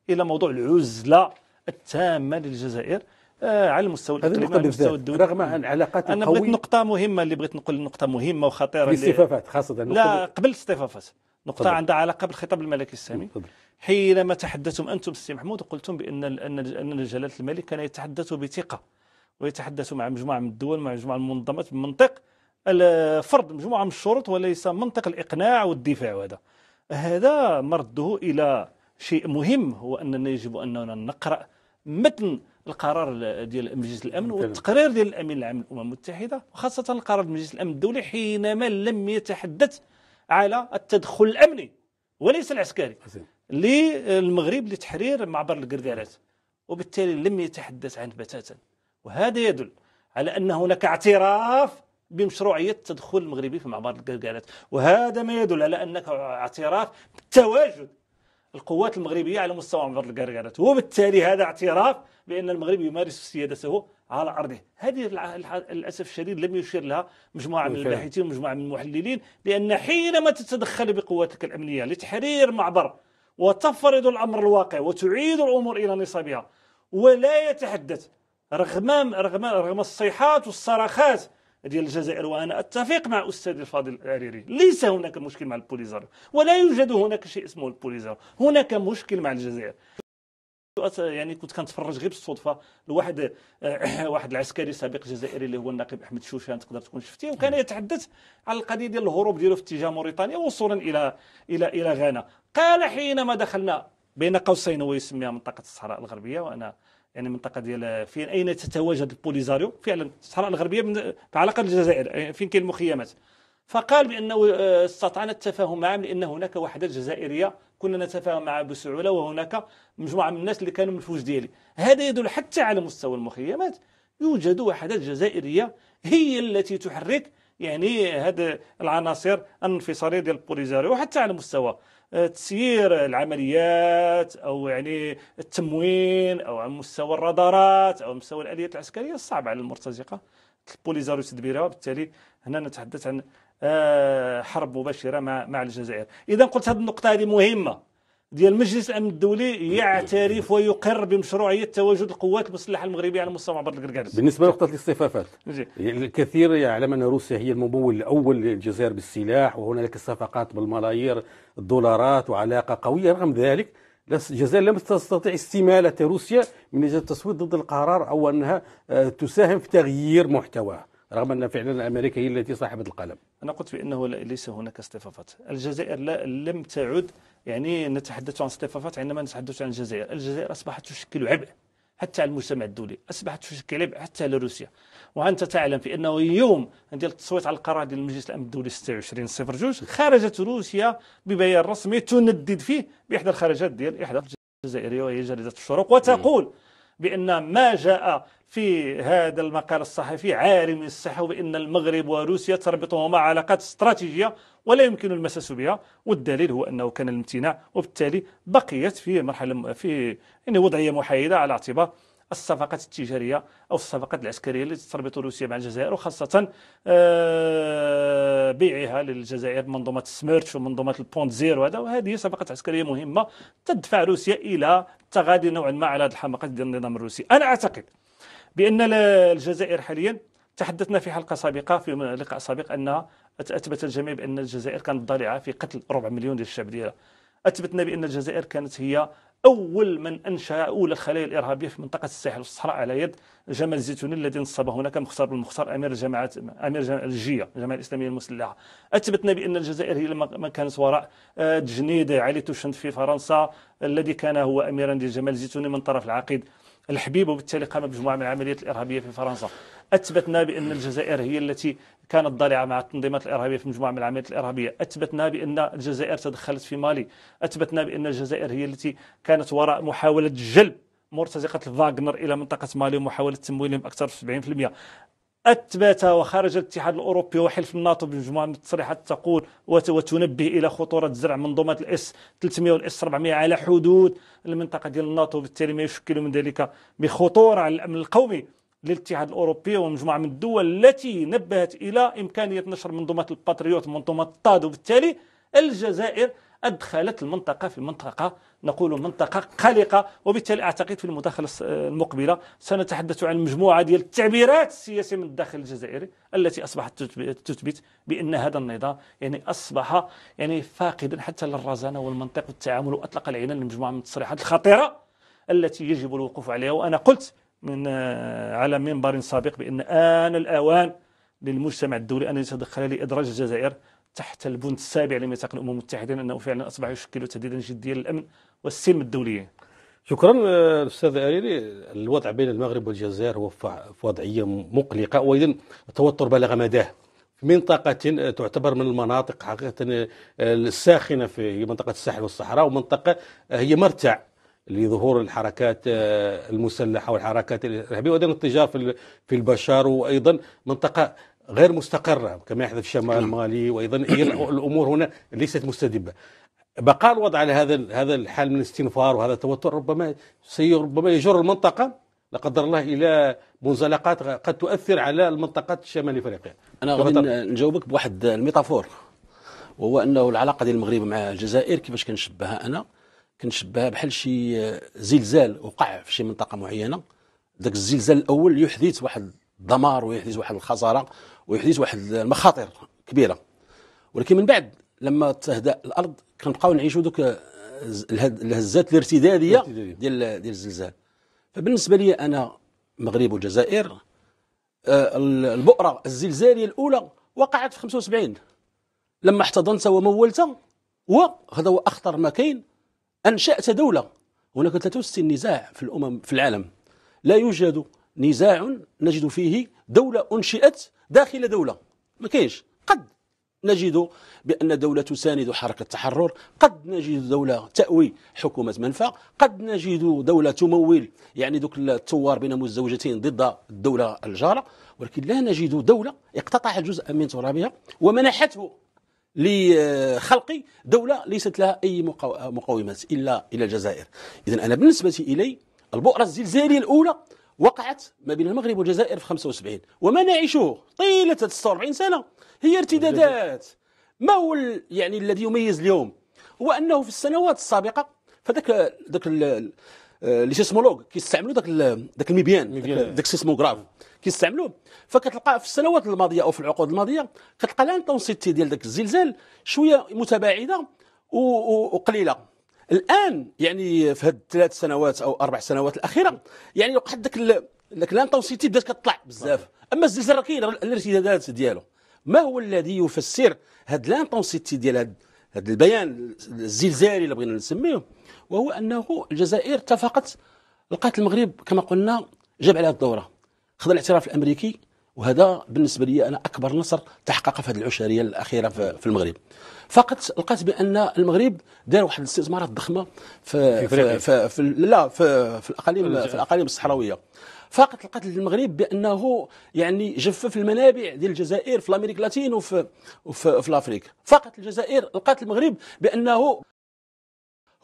[SPEAKER 3] إلى موضوع العزلة التامة للجزائر آه، على المستوى الاقليمي على المستوى الدولي رغم عن علاقات انا بغيت نقطه مهمه اللي بغيت نقول نقطه مهمه وخطيره الاصطفافات خاصه لا قبل الاصطفافات نقطه عندها علاقه بالخطاب الملكي السامي طبعا. حينما تحدثتم انتم السي محمود قلتم بان ان جلاله الملك كان يتحدث بثقه ويتحدث مع مجموعه من الدول مع مجموعه من المنظمات بمنطق فرض مجموعه من الشروط وليس منطق الاقناع والدفاع وهذا هذا مرده الى شيء مهم هو اننا يجب اننا نقرا متن القرار ديال مجلس الامن والتقرير ديال الامين العام للامم المتحده وخاصه القرار مجلس الامن الدولي حينما لم يتحدث على التدخل الامني وليس العسكري للمغرب لتحرير معبر القردارات وبالتالي لم يتحدث عنه بتاتا وهذا يدل على ان هناك اعتراف بمشروعيه التدخل المغربي في معبر القرقالات وهذا ما يدل على انك اعتراف بالتواجد القوات المغربية على مستوى منفذ القرقرات وبالتالي هذا اعتراف بأن المغرب يمارس سيادته على أرضه هذه للأسف الشديد لم يشير لها مجموعة من الباحثين ومجموعة من المحللين لأن حينما تتدخل بقواتك الأمنية لتحرير معبر وتفرض الأمر الواقع وتعيد الأمور إلى نصابها ولا يتحدث رغم رغم رغم الصيحات والصرخات ديال الجزائر وانا اتفق مع استاذي الفاضل العريري ليس هناك مشكل مع البوليزار ولا يوجد هناك شيء اسمه البوليزار هناك مشكل مع الجزائر يعني كنت كنتفرج غير بالصدفه لواحد آه، واحد العسكري سابق جزائري اللي هو النقيب احمد شوشان تقدر تكون شفتيه وكان يتحدث على القضيه ديال الهروب ديالو في اتجاه موريتانيا وصولا الى الى الى غانا قال حينما دخلنا بين قوسين هو يسميها منطقه الصحراء الغربيه وانا يعني المنطقه ديال فين اين تتواجد البوليزاريو فعلا الصحراء الغربيه علاقه الجزائر يعني فين كاين المخيمات فقال بانه آه، استطعنا التفاهم معهم لان هناك وحدات جزائريه كنا نتفاهم معها بسهوله وهناك مجموعه من الناس اللي كانوا من الفوج ديالي هذا يدل حتى على مستوى المخيمات يوجد وحدات جزائريه هي التي تحرك يعني هذه العناصر الانفصاليه ديال البوليزاريو وحتى على مستوى تسيير العمليات او يعني التموين او على مستوى الرادارات او مستوى الاليات العسكريه صعب على المرتزقه البوليزاريو تدبيرها وبالتالي هنا نتحدث عن آه، حرب مباشره مع مع الجزائر اذا قلت هذه النقطه هذه مهمه ديال المجلس الامن الدولي يعترف ويقر بمشروعيه تواجد القوات المسلحه المغربيه على مستوى معبر القرقاز
[SPEAKER 1] بالنسبه لنقطه الاصطفافات الكثير يعلم ان روسيا هي الممول الاول للجزائر بالسلاح وهنالك صفقات بالملايير الدولارات وعلاقه قويه رغم ذلك الجزائر لم تستطيع استماله روسيا من اجل التصويت ضد القرار او انها آه، تساهم في تغيير محتواه رغم أن فعلا أمريكا هي التي صاحبة القلم أنا قلت بأنه ليس هناك اصطفافات الجزائر
[SPEAKER 3] لا لم تعد يعني نتحدث عن اصطفافات عندما نتحدث عن الجزائر الجزائر أصبحت تشكل عبء حتى على المجتمع الدولي أصبحت تشكل عبء حتى على روسيا وأنت تعلم بأنه يوم ندير التصويت على القرار ديال مجلس الأمن الدولي 26 صفر جوج خرجت روسيا ببيان رسمي تندد فيه بإحدى الخرجات ديال إحدى الجزائرية وهي جريدة الشروق وتقول بأن ما جاء في هذا المقال الصحفي عارم الصحة بأن المغرب وروسيا تربطهما علاقات استراتيجية ولا يمكن المساس بها والدليل هو أنه كان الامتناع وبالتالي بقيت في مرحلة في يعني وضعية محايدة على اعتبار الصفقات التجارية أو الصفقات العسكرية التي تربط روسيا مع الجزائر وخاصة آه، بيعها للجزائر منظومة سميرتش ومنظومة البونت زيرو وهذا وهذه صفقات عسكرية مهمة تدفع روسيا إلى التغاضي نوعا ما على هذه الحماقات ديال النظام الروسي أنا أعتقد بأن الجزائر حاليا تحدثنا في حلقة سابقة في لقاء سابق أنها أثبت الجميع بأن الجزائر كانت ضالعه في قتل ربع مليون ديال الشعب ديالها أثبتنا بأن الجزائر كانت هي أول من أنشأ أولى الخلايا الإرهابية في منطقة الساحل والصحراء على يد جمال الزيتوني الذي نصب هناك مختار بن مختار أمير جماعة أمير جماعة الجية الجماعة الإسلامية المسلحة أثبتنا بأن الجزائر هي ما كانت وراء آه، تجنيد علي توشنت في فرنسا الذي كان هو أميرا لجمال الزيتوني من طرف العقيد الحبيب وبالتالي قام بمجموعة من العمليات الإرهابية في فرنسا أثبتنا بأن الجزائر هي التي كانت ضالعة مع التنظيمات الإرهابية في مجموعة من العمليات الإرهابية أثبتنا بأن الجزائر تدخلت في مالي أثبتنا بأن الجزائر هي التي كانت وراء محاولة جلب مرتزقة الفاغنر إلى منطقة مالي ومحاولة تمويلهم أكثر من 70% أثبت وخرج الاتحاد الأوروبي وحلف الناتو بمجموعة من التصريحات تقول وتنبه إلى خطورة زرع منظومة الإس 300 والإس 400 على حدود المنطقة ديال الناتو بالتالي ما يشكل من ذلك بخطورة على الأمن القومي للاتحاد الأوروبي ومجموعة من الدول التي نبهت إلى إمكانية نشر منظومة الباتريوت منظومة طاد وبالتالي الجزائر أدخلت المنطقة في المنطقة نقول منطقة قلقة وبالتالي أعتقد في المداخلة المقبلة سنتحدث عن مجموعة ديال التعبيرات السياسية من الداخل الجزائري التي أصبحت تثبت بأن هذا النظام يعني أصبح يعني فاقدا حتى للرزانة والمنطق والتعامل وأطلق العنان لمجموعة من التصريحات الخطيرة التي يجب الوقوف عليها وأنا قلت من آه، على منبر سابق بأن آن الأوان للمجتمع الدولي أن يتدخل لإدراج الجزائر تحت البند السابع لميثاق الامم المتحده
[SPEAKER 1] انه فعلا اصبح يشكل تهديدا جديا للامن والسلم الدوليين. شكرا آه، استاذ اريري الوضع بين المغرب والجزائر هو في وضعيه مقلقه وايضا التوتر بلغ مداه في منطقة آه، تعتبر من المناطق حقيقة آه، الساخنة في منطقة الساحل والصحراء ومنطقة هي مرتع لظهور الحركات المسلحه والحركات الارهابيه وايضا التجار في البشر وايضا منطقه غير مستقرة كما يحدث في شمال نعم. مالي وأيضا الأمور هنا ليست مستدبة بقاء الوضع على هذا هذا الحال من الاستنفار وهذا التوتر ربما ربما يجر المنطقة لا قدر الله الى منزلقات قد تؤثر على المنطقه الشمال
[SPEAKER 2] افريقيا انا غادي نجاوبك بواحد الميتافور وهو انه العلاقه ديال المغرب مع الجزائر كيفاش كنشبهها انا كنشبهها بحال شي زلزال وقع في شي منطقه معينه ذاك الزلزال الاول يحدث واحد دمار ويحدث واحد الخساره ويحدث واحد المخاطر كبيره ولكن من بعد لما تهدا الارض كنبقاو نعيشوا دوك آه، الهزات الارتداديه ديال ديال الزلزال فبالنسبه لي انا المغرب والجزائر آه، البؤره الزلزاليه الاولى وقعت في 75 لما احتضنت ومولت وهذا هو اخطر ما كاين انشات دوله هناك 63 نزاع في الامم في العالم لا يوجد نزاع نجد فيه دولة أنشئت داخل دولة ما كاينش قد نجد بأن دولة تساند حركة التحرر قد نجد دولة تأوي حكومة منفى قد نجد دولة تمول يعني دوك الثوار بين مزوجتين ضد الدولة الجارة ولكن لا نجد دولة اقتطعت جزء من ترابها ومنحته لخلق دولة ليست لها أي مقاومات إلا إلى الجزائر إذا أنا بالنسبة إلي البؤرة الزلزالية الأولى وقعت ما بين المغرب والجزائر في 75 وما نعيشه طيلة 46 سنة هي ارتدادات ما هو يعني الذي يميز اليوم هو أنه في السنوات السابقة فذاك ذاك آه، لي سيسمولوج كيستعملوا ذاك ذاك المبيان ذاك السيسموغراف كيستعملوه فكتلقى في السنوات الماضيه او في العقود الماضيه كتلقى لانتونسيتي ديال ذاك الزلزال شويه متباعده وقليله الان يعني في هاد الثلاث سنوات او اربع سنوات الاخيره يعني وقعت داك داك لانتونسيتي بدات كتطلع بزاف اما الزلزال راه كاين الارتدادات ديالو ما هو الذي يفسر هاد لانتونسيتي ديال هاد هذا البيان الزلزالي اللي بغينا نسميه وهو انه الجزائر اتفقت لقات المغرب كما قلنا جاب عليها الدوره خذ الاعتراف الامريكي وهذا بالنسبه لي انا اكبر نصر تحقق في هذه العشريه الاخيره في المغرب فقط لقيت بان المغرب دار واحد الاستثمارات ضخمه في, في, في, في لا في, في الاقاليم في الاقاليم الصحراويه فقط لقيت المغرب بانه يعني جفف المنابع ديال الجزائر في الامريك اللاتين وفي وفي, في الافريك فقط الجزائر لقات المغرب بانه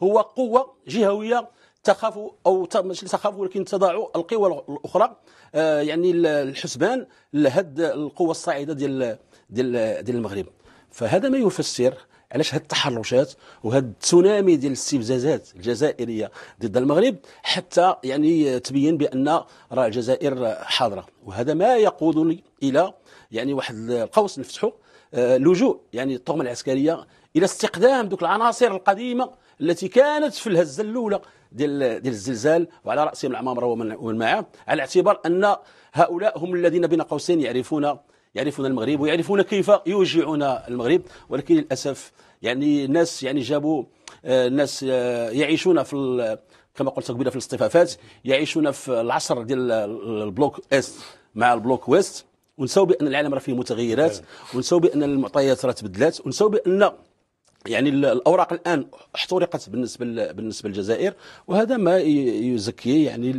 [SPEAKER 2] هو قوه جهويه تخاف او ماشي تخاف ولكن تضع القوى الاخرى آه، يعني الحسبان لهد القوى الصاعده ديال ديال ديال المغرب فهذا ما يفسر علاش هاد التحرشات وهاد التسونامي ديال الاستفزازات الجزائريه ضد المغرب حتى يعني تبين بان راه الجزائر حاضره وهذا ما يقودني الى يعني واحد القوس نفتحه آه، لجوء يعني الطغمه العسكريه الى استقدام دوك العناصر القديمه التي كانت في الهزه الاولى ديال ديال الزلزال وعلى راسهم العمامره ومن معه على اعتبار ان هؤلاء هم الذين بين قوسين يعرفون يعرفون المغرب ويعرفون كيف يوجعون المغرب ولكن للاسف يعني الناس يعني جابوا آه، الناس آه، يعيشون في كما قلت قبيله في الاصطفافات يعيشون في العصر ديال البلوك اس مع البلوك ويست ونساو بان العالم راه فيه متغيرات أيوة. ونساو بان المعطيات راه تبدلات ونساو بان يعني الاوراق الان احترقت بالنسبه بالنسبه للجزائر وهذا ما يزكي يعني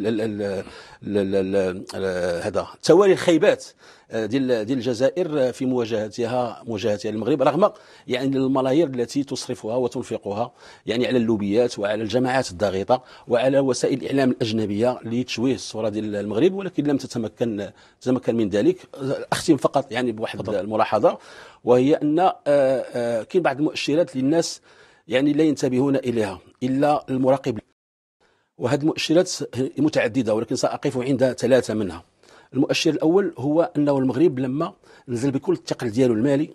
[SPEAKER 2] هذا توالي الخيبات آه، ديال ديال الجزائر آه، في مواجهتها مواجهتها المغرب رغم يعني الملايير التي تصرفها وتنفقها يعني على اللوبيات وعلى الجماعات الضاغطه وعلى وسائل الاعلام الاجنبيه لتشويه الصوره ديال المغرب ولكن لم تتمكن تتمكن من ذلك اختم فقط يعني بواحد الملاحظه وهي ان آه، كاين بعض المؤشرات للناس يعني لا ينتبهون اليها الا المراقب وهذه المؤشرات متعدده ولكن ساقف عند ثلاثه منها المؤشر الاول هو انه المغرب لما نزل بكل الثقل ديالو المالي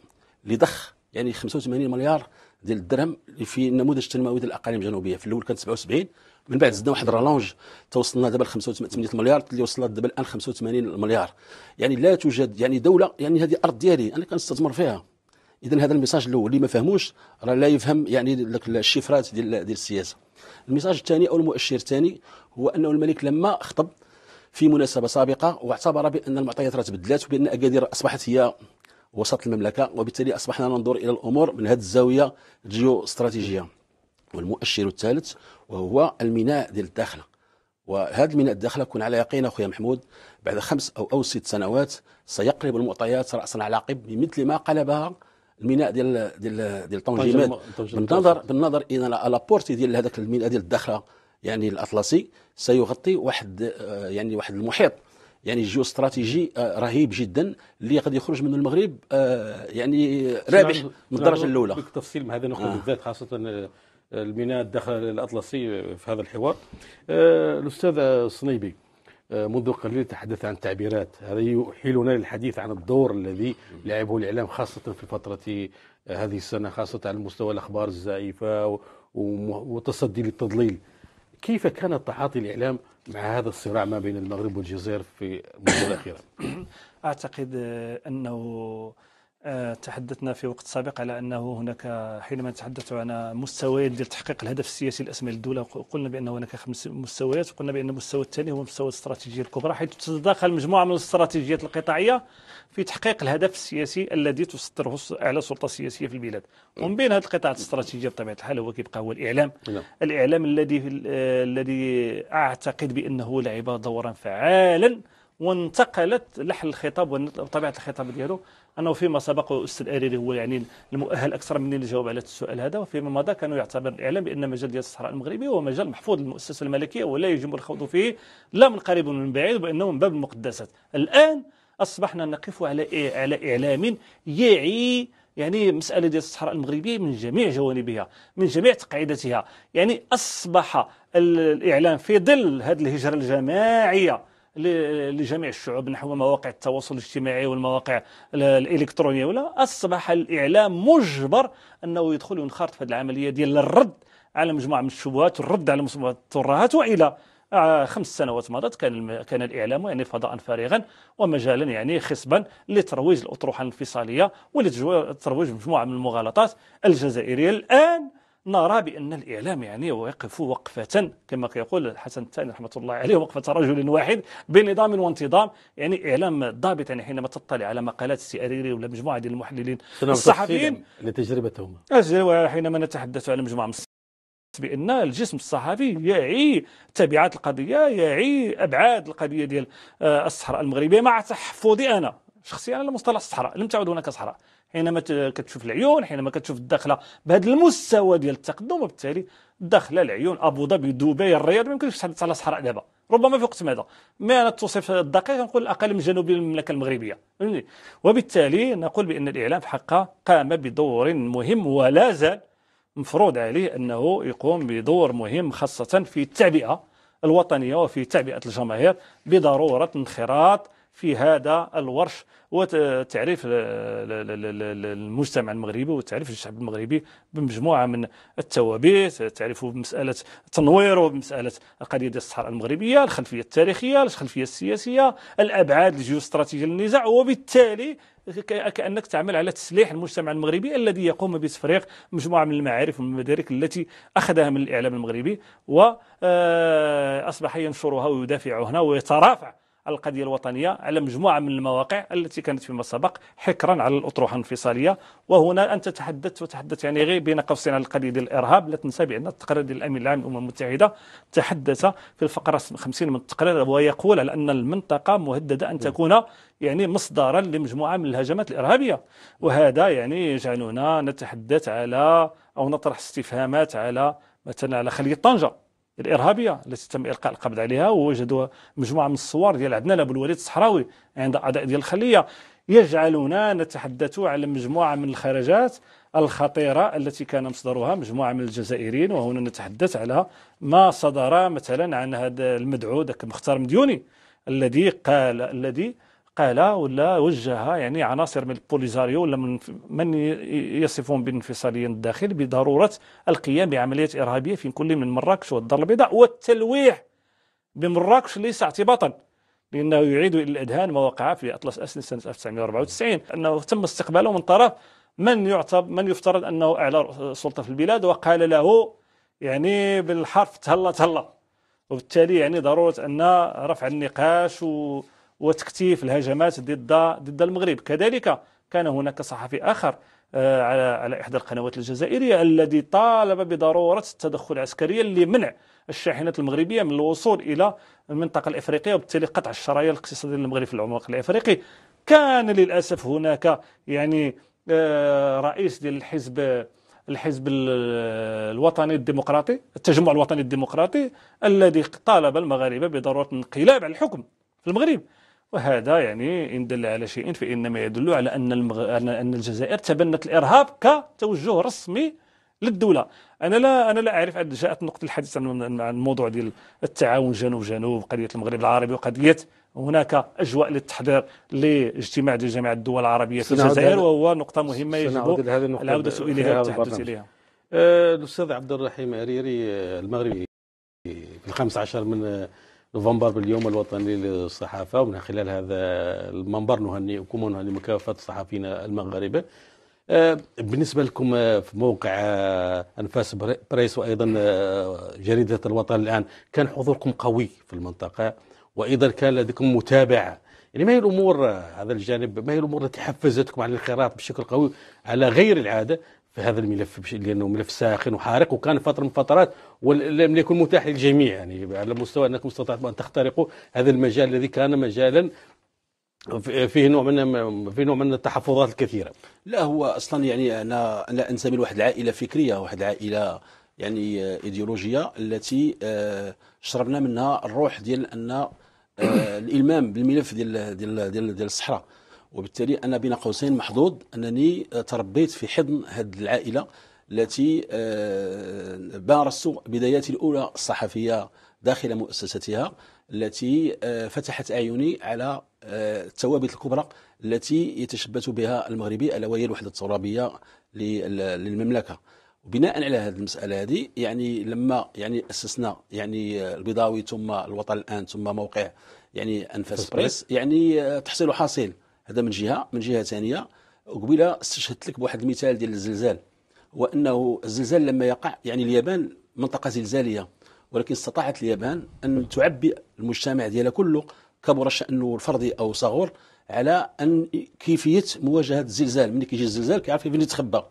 [SPEAKER 2] اللي ضخ يعني 85 مليار ديال الدرهم اللي في النموذج التنموي ديال الاقاليم الجنوبيه في الاول كان 77 من بعد زدنا واحد رالونج توصلنا دابا ل 85 مليار اللي وصلت دابا الان 85 مليار يعني لا توجد يعني دوله يعني هذه الارض ديالي انا كنستثمر فيها اذا هذا الميساج الاول اللي ما فهموش راه لا يفهم يعني الشفرات ديال ديال السياسه الميساج الثاني او المؤشر الثاني هو انه الملك لما خطب في مناسبة سابقة واعتبر بأن المعطيات راه تبدلات وبأن أكادير أصبحت هي وسط المملكة وبالتالي أصبحنا ننظر إلى الأمور من هذه الزاوية الجيو استراتيجية والمؤشر الثالث وهو الميناء ديال الداخله وهذا الميناء الداخله كون على يقين اخويا محمود بعد خمس او او ست سنوات سيقلب المعطيات راسا على عقب بمثل ما قلبها الميناء ديال ديال ديال طنجيمات بالنظر بالنظر الى لابورتي ديال هذاك الميناء ديال الداخله يعني الاطلسي سيغطي واحد آه، يعني واحد المحيط يعني جيو استراتيجي آه، رهيب جدا اللي قد يخرج منه المغرب آه، يعني رابح من الدرجه الاولى بالتفصيل مع هذا نقطه
[SPEAKER 1] بالذات خاصه الميناء الداخل الاطلسي في هذا الحوار الاستاذ الصنيبي منذ قليل تحدث عن تعبيرات هذا يحيلنا للحديث عن الدور الذي لعبه الاعلام خاصه في فتره هذه السنه خاصه على مستوى الاخبار الزائفه وتصدي للتضليل كيف كان تعاطي الإعلام مع هذا الصراع ما بين المغرب والجزائر في المدة الأخيرة؟
[SPEAKER 3] *coughs* أعتقد آه، أنه آه، تحدثنا في وقت سابق على انه هناك حينما نتحدث عن مستويات ديال تحقيق الهدف السياسي الاسمى للدوله قلنا بان هناك خمس مستويات وقلنا بان المستوى الثاني هو مستوى الاستراتيجيه الكبرى حيث تتداخل مجموعه من الاستراتيجيات القطاعيه في تحقيق الهدف السياسي الذي تسطره اعلى سلطه سياسيه في البلاد ومن بين هذه القطاعات الاستراتيجيه بطبيعه الحال هو كيبقى هو الاعلام لا. نعم. الاعلام الذي آه، الذي اعتقد بانه لعب دورا فعالا وانتقلت لحن الخطاب وطبيعه الخطاب ديالو أنه فيما سبق أريري هو يعني المؤهل أكثر مني للجواب على السؤال هذا وفيما مضى كانوا يعتبر الإعلام بأن مجال ديال الصحراء المغربي هو مجال محفوظ للمؤسسة الملكية ولا يجب الخوض فيه لا من قريب ولا من بعيد وبأنه من باب المقدسات الآن أصبحنا نقف على إيه على إعلام يعي يعني مسألة ديال الصحراء المغربية من جميع جوانبها من جميع تقعيدتها يعني أصبح الإعلام في ظل هذه الهجرة الجماعية لجميع الشعوب نحو مواقع التواصل الاجتماعي والمواقع الإلكترونية ولا أصبح الإعلام مجبر أنه يدخل وينخرط في هذه العملية ديال الرد على مجموعة من الشبهات والرد على مجموعة الترهات وإلى آه، خمس سنوات مضت كان كان الاعلام يعني فضاء فارغا ومجالا يعني خصبا لترويج الاطروحه الانفصاليه ولترويج مجموعه من المغالطات الجزائريه الان نرى بأن الإعلام يعني ويقف وقفة كما يقول الحسن الثاني رحمة الله عليه وقفة رجل واحد بنظام وانتظام يعني إعلام ضابط يعني حينما تطلع على مقالات السئريري ولا مجموعة ديال المحللين الصحفيين
[SPEAKER 1] لتجربتهم
[SPEAKER 3] حينما نتحدث على مجموعة من بان الجسم الصحفي يعي تبعات القضيه يعي ابعاد القضيه ديال آه، الصحراء المغربيه مع تحفظي انا شخصيا على مصطلح الصحراء لم تعد هناك صحراء حينما كتشوف العيون حينما كتشوف الداخله بهذا المستوى ديال التقدم وبالتالي الداخله العيون ابو ظبي دبي الرياض ما يمكنش تحدث على صحراء دابا ربما في وقت ماذا ما أنا توصف الدقيق نقول الاقاليم الجنوبيه للمملكه المغربيه وبالتالي نقول بان الاعلام في حقه قام بدور مهم ولا زال مفروض عليه انه يقوم بدور مهم خاصه في التعبئه الوطنية وفي تعبئة الجماهير بضرورة انخراط في هذا الورش وتعريف المجتمع المغربي وتعريف الشعب المغربي بمجموعه من التوابيت تعريفه بمساله تنويره بمساله القضيه ديال الصحراء المغربيه الخلفيه التاريخيه الخلفيه السياسيه الابعاد الجيوستراتيجيه للنزاع وبالتالي كانك تعمل على تسليح المجتمع المغربي الذي يقوم بتفريق مجموعه من المعارف والمدارك التي اخذها من الاعلام المغربي واصبح آه، ينشرها ويدافع هنا ويترافع القضية الوطنية على مجموعة من المواقع التي كانت فيما سبق حكرا على الأطروحة الانفصالية وهنا أنت تحدثت وتحدث يعني غير بين قوسين على القضية الإرهاب لا تنسى بأن التقرير الأمين العام للأمم المتحدة تحدث في الفقرة 50 من التقرير ويقول على أن المنطقة مهددة أن تكون يعني مصدرا لمجموعة من الهجمات الإرهابية وهذا يعني يجعلنا نتحدث على أو نطرح استفهامات على مثلا على خلية طنجة الارهابيه التي تم القاء القبض عليها ووجدوا مجموعه من الصور ديال عدنان ابو الوليد الصحراوي عند اعضاء ديال الخليه يجعلنا نتحدث على مجموعه من الخرجات الخطيره التي كان مصدرها مجموعه من الجزائريين وهنا نتحدث على ما صدر مثلا عن هذا المدعو ذاك مختار مديوني الذي قال الذي قال ولا وجه يعني عناصر من البوليزاريو ولا من من يصفون بالانفصاليين الداخل بضروره القيام بعمليه ارهابيه في كل من مراكش والدار البيضاء والتلويح بمراكش ليس اعتباطا لانه يعيد الى الاذهان ما وقع في اطلس اسن سنه 1994 انه تم استقباله من طرف من يعتبر من يفترض انه اعلى سلطه في البلاد وقال له يعني بالحرف تهلا تهلا وبالتالي يعني ضروره ان رفع النقاش و وتكتيف الهجمات ضد ضد المغرب كذلك كان هناك صحفي آخر آه، على على إحدى القنوات الجزائرية الذي طالب بضرورة التدخل العسكري لمنع الشاحنات المغربية من الوصول إلى المنطقة الإفريقية وبالتالي قطع الشرايين الاقتصادية للمغرب في العمق الإفريقي كان للأسف هناك يعني آه، رئيس ديال الحزب الحزب الوطني الديمقراطي التجمع الوطني الديمقراطي الذي طالب المغاربة بضرورة الانقلاب على الحكم في المغرب وهذا يعني إن دل على شيء فإنما يدل على أن المغ... أن الجزائر تبنت الإرهاب كتوجه رسمي للدولة أنا لا أنا لا أعرف جاءت نقطة الحديث عن الموضوع ديال التعاون جنوب جنوب قضية المغرب العربي وقضية هناك أجواء للتحضير لاجتماع ديال جميع الدول العربية في الجزائر وهو نقطة مهمة يجب العودة إليها والتحدث إليها
[SPEAKER 1] أه، الأستاذ عبد الرحيم عريري المغربي في الخامس عشر من نوفمبر باليوم الوطني للصحافة ومن خلال هذا المنبر نهنئكم ونهنئ مكافأة الصحفيين المغاربة آه، بالنسبة لكم آه، في موقع آه، أنفاس بريس وأيضا جريدة الوطن الآن كان حضوركم قوي في المنطقة وأيضا كان لديكم متابعة يعني ما هي الامور هذا الجانب ما هي الامور التي حفزتكم على الانخراط بشكل قوي على غير العاده في هذا الملف لانه ملف ساخن وحارق وكان فتره من فترات ولم يكن متاح للجميع يعني على مستوى انكم استطعتم ان تخترقوا هذا المجال الذي كان مجالا فيه نوع من في نوع من التحفظات الكثيره.
[SPEAKER 2] لا هو اصلا يعني انا انا انتمي لواحد العائله فكريه، واحد العائله يعني ايديولوجيه التي آه، شربنا منها الروح ديال ان آه، الالمام بالملف ديال ديال ديال, ديال الصحراء وبالتالي انا بين قوسين محظوظ انني تربيت في حضن هذه العائله التي آه، بارست بداياتي الاولى الصحفيه داخل مؤسستها التي آه، فتحت اعيني على آه، الثوابت الكبرى التي يتشبث بها المغربي الا وهي الوحده الترابيه للمملكه بناء على هذه المساله هذه يعني لما يعني اسسنا يعني البيضاوي ثم الوطن الان ثم موقع يعني انفاس بريس يعني تحصيل حاصل هذا من جهه من جهه ثانيه قبيله استشهدت لك بواحد المثال ديال الزلزال هو انه الزلزال لما يقع يعني اليابان منطقه زلزاليه ولكن استطاعت اليابان ان تعبئ المجتمع ديالها كله كبر شانه الفردي او صغور على ان كيفيه مواجهه الزلزال ملي كيجي الزلزال كيعرف فين يتخبى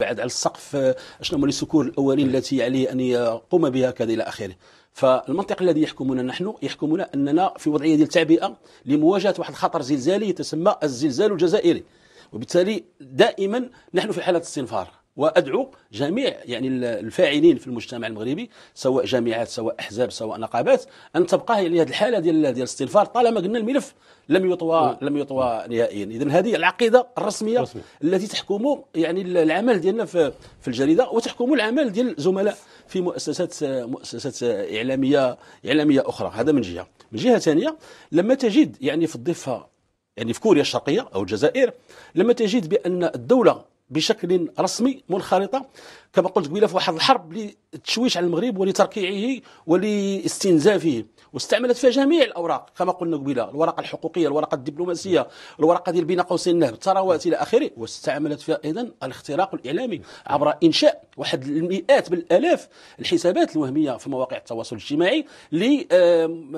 [SPEAKER 2] بعد على السقف شنو هما السكور الاولين التي عليه ان يقوم بها كذا الى اخره فالمنطق الذي يحكمنا نحن يحكمنا اننا في وضعيه ديال التعبئه لمواجهه واحد الخطر زلزالي يتسمى الزلزال الجزائري وبالتالي دائما نحن في حاله استنفار وادعو جميع يعني الفاعلين في المجتمع المغربي سواء جامعات سواء احزاب سواء نقابات ان تبقى هي هذه الحاله ديال ديال الاستنفار طالما قلنا الملف لم يطوى نعم. لم يطوى نهائيا اذا هذه العقيده الرسميه رسمي. التي تحكم يعني العمل ديالنا في في الجريده وتحكم العمل ديال الزملاء في مؤسسات مؤسسات اعلاميه اعلاميه اخرى هذا من جهه من جهه ثانيه لما تجد يعني في الضفه يعني في كوريا الشرقيه او الجزائر لما تجد بان الدوله بشكل رسمي منخرطه كما قلت قبيله في واحد الحرب لتشويش على المغرب ولتركيعه ولاستنزافه واستعملت فيها جميع الاوراق كما قلنا قبيله الورقه الحقوقيه الورقه الدبلوماسيه الورقه ديال بين قوسين النهب الثروات الى اخره واستعملت فيها ايضا الاختراق الاعلامي عبر انشاء واحد المئات بل الالاف الحسابات الوهميه في مواقع التواصل الاجتماعي ل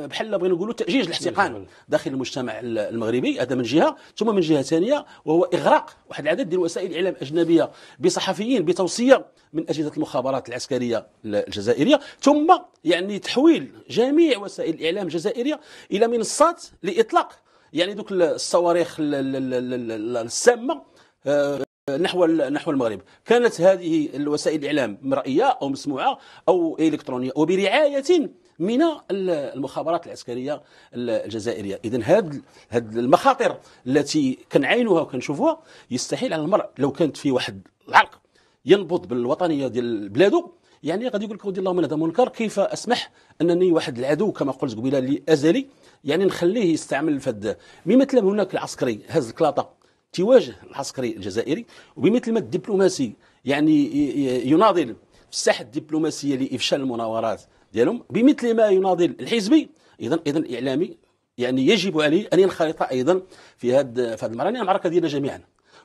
[SPEAKER 2] بحال بغينا نقولوا تاجيج الاحتقان داخل المجتمع المغربي هذا من جهه ثم من جهه ثانيه وهو اغراق واحد العدد ديال وسائل الاعلام الاجنبيه بصحفيين بتوصيه من اجهزه المخابرات العسكريه الجزائريه ثم يعني تحويل جميع وسائل وسائل الاعلام الجزائريه الى منصات لاطلاق يعني دوك الصواريخ السامه نحو نحو المغرب كانت هذه الوسائل الاعلام مرئيه او مسموعه او الكترونيه وبرعايه من المخابرات العسكريه الجزائريه اذا هاد هاد المخاطر التي كنعينوها وكنشوفوها يستحيل على المرء لو كانت في واحد العرق ينبض بالوطنيه ديال بلادو يعني غادي يقول لك ودي الله هذا منكر كيف اسمح انني واحد العدو كما قلت قبيله اللي ازلي يعني نخليه يستعمل فد بمثل هناك العسكري هز الكلاطه تواجه العسكري الجزائري وبمثل ما الدبلوماسي يعني يناضل في الساحه الدبلوماسيه لافشال المناورات ديالهم بمثل ما يناضل الحزبي اذا اذا الاعلامي يعني يجب عليه ان ينخرط ايضا في هذه المعركه ديالنا جميعا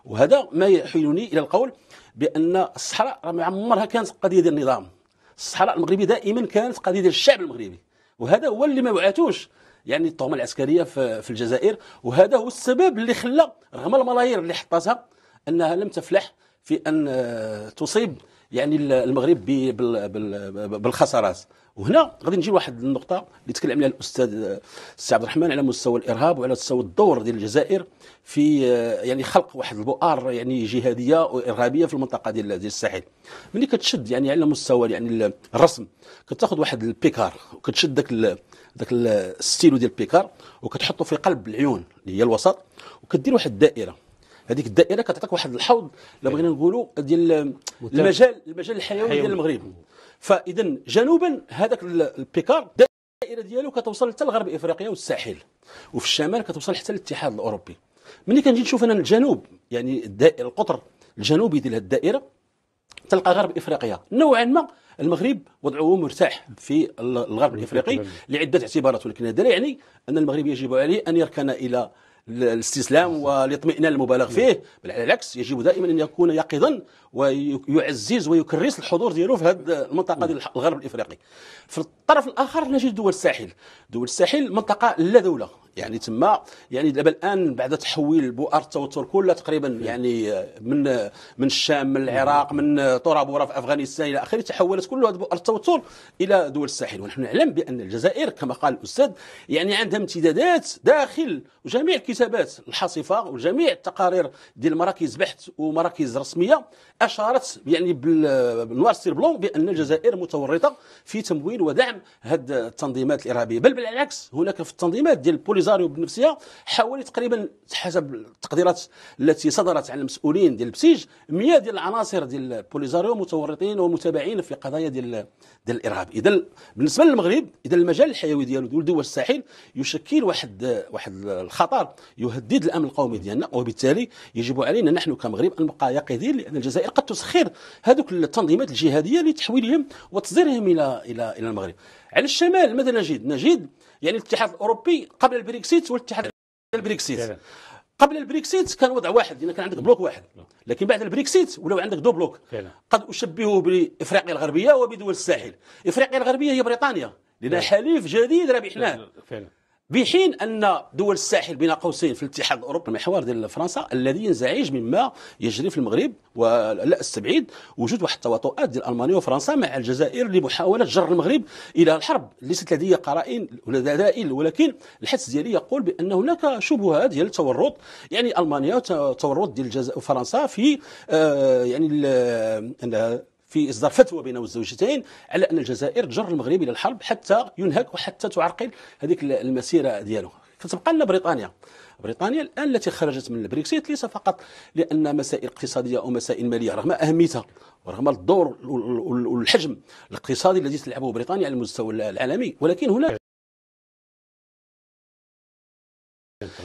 [SPEAKER 2] وهذا ما يحيلني الى القول بان الصحراء ما عمرها كانت قضيه ديال النظام الصحراء المغربي دائما كانت قضيه ديال الشعب المغربي وهذا هو اللي ما وعاتوش يعني الطهمه العسكريه في الجزائر وهذا هو السبب اللي خلى رغم الملايير اللي حطاتها انها لم تفلح في ان آه، تصيب يعني المغرب بالخسارات وهنا غادي نجي لواحد النقطه اللي تكلم عليها الاستاذ السي عبد الرحمن على مستوى الارهاب وعلى مستوى الدور ديال الجزائر في يعني خلق واحد البؤر يعني جهاديه وارهابيه في المنطقه ديال ديال الساحل ملي كتشد يعني على مستوى يعني الرسم كتاخذ واحد البيكار وكتشد داك ذاك الستيلو ديال البيكار وكتحطه في قلب العيون اللي هي الوسط وكدير واحد الدائره هذيك الدائره كتعطيك واحد الحوض لا إيه. بغينا نقولوا ديال المجال المجال الحيوي ديال المغرب فاذا جنوبا هذاك البيكار الدائره ديالو كتوصل حتى لغرب افريقيا والساحل وفي الشمال كتوصل حتى للاتحاد الاوروبي ملي كنجي نشوف انا الجنوب يعني الدائره القطر الجنوبي ديال هذه الدائره تلقى غرب افريقيا نوعا ما المغرب وضعه مرتاح في الغرب الافريقي لعده اعتبارات ولكن هذا لا يعني ان المغرب يجب عليه ان يركن الى الاستسلام والاطمئنان المبالغ نعم. فيه بل على العكس يجب دائما ان يكون يقظا ويعزز ويكرس الحضور ديالو في هذه المنطقه ديال الغرب الافريقي في الطرف الاخر نجد دول الساحل دول الساحل منطقه لا دوله يعني تما يعني دابا الان بعد تحويل بؤر التوتر كلها تقريبا يعني من من الشام من العراق من طرابوره في افغانستان الى اخره تحولت كل هذه بؤر التوتر الى دول الساحل ونحن نعلم بان الجزائر كما قال الاستاذ يعني عندها امتدادات داخل جميع الكتابات الحاصفه وجميع التقارير ديال مراكز بحث ومراكز رسميه اشارت يعني بالنوار سير بلون بان الجزائر متورطه في تمويل ودعم هذه التنظيمات الارهابيه بل بالعكس هناك في التنظيمات ديال بوليزاريو بنفسها حوالي تقريبا حسب التقديرات التي صدرت عن المسؤولين ديال البسيج 100 ديال العناصر ديال بوليزاريو متورطين ومتابعين في قضايا ديال ديال الارهاب اذا بالنسبه للمغرب اذا المجال الحيوي ديالو ديال دول الساحل يشكل واحد واحد الخطر يهدد الامن القومي ديالنا وبالتالي يجب علينا نحن كمغرب ان نبقى يقظين لان الجزائر قد تسخر هذوك التنظيمات الجهاديه لتحويلهم وتصديرهم الى الى الى المغرب على الشمال ماذا نجد نجد يعني الاتحاد الاوروبي قبل البريكسيت والاتحاد البريكسيت قبل البريكسيت كان وضع واحد يعني كان عندك بلوك واحد نعم. لكن بعد البريكسيت ولاو عندك دو بلوك قد اشبهه بافريقيا الغربيه وبدول الساحل افريقيا الغربيه هي بريطانيا لنا حليف جديد ربحناه بحين ان دول الساحل بين قوسين في الاتحاد الاوروبي المحور ديال فرنسا الذي ينزعج مما يجري في المغرب ولا استبعد وجود واحد التواطؤات ديال المانيا وفرنسا مع الجزائر لمحاوله جر المغرب الى الحرب ليست لدي قرائن ولا دلائل ولكن الحدس ديالي يقول بان هناك شبهات ديال التورط يعني المانيا وتورط ديال فرنسا في آه، يعني في إصدار فتوى بينه والزوجتين على أن الجزائر تجر المغرب إلى الحرب حتى ينهك وحتى تعرقل هذيك المسيرة ديالو فتبقى لنا بريطانيا بريطانيا الان التي خرجت من البريكسيت ليس فقط لان مسائل اقتصاديه او مسائل ماليه رغم اهميتها ورغم الدور والحجم الاقتصادي الذي تلعبه بريطانيا على المستوى العالمي ولكن هناك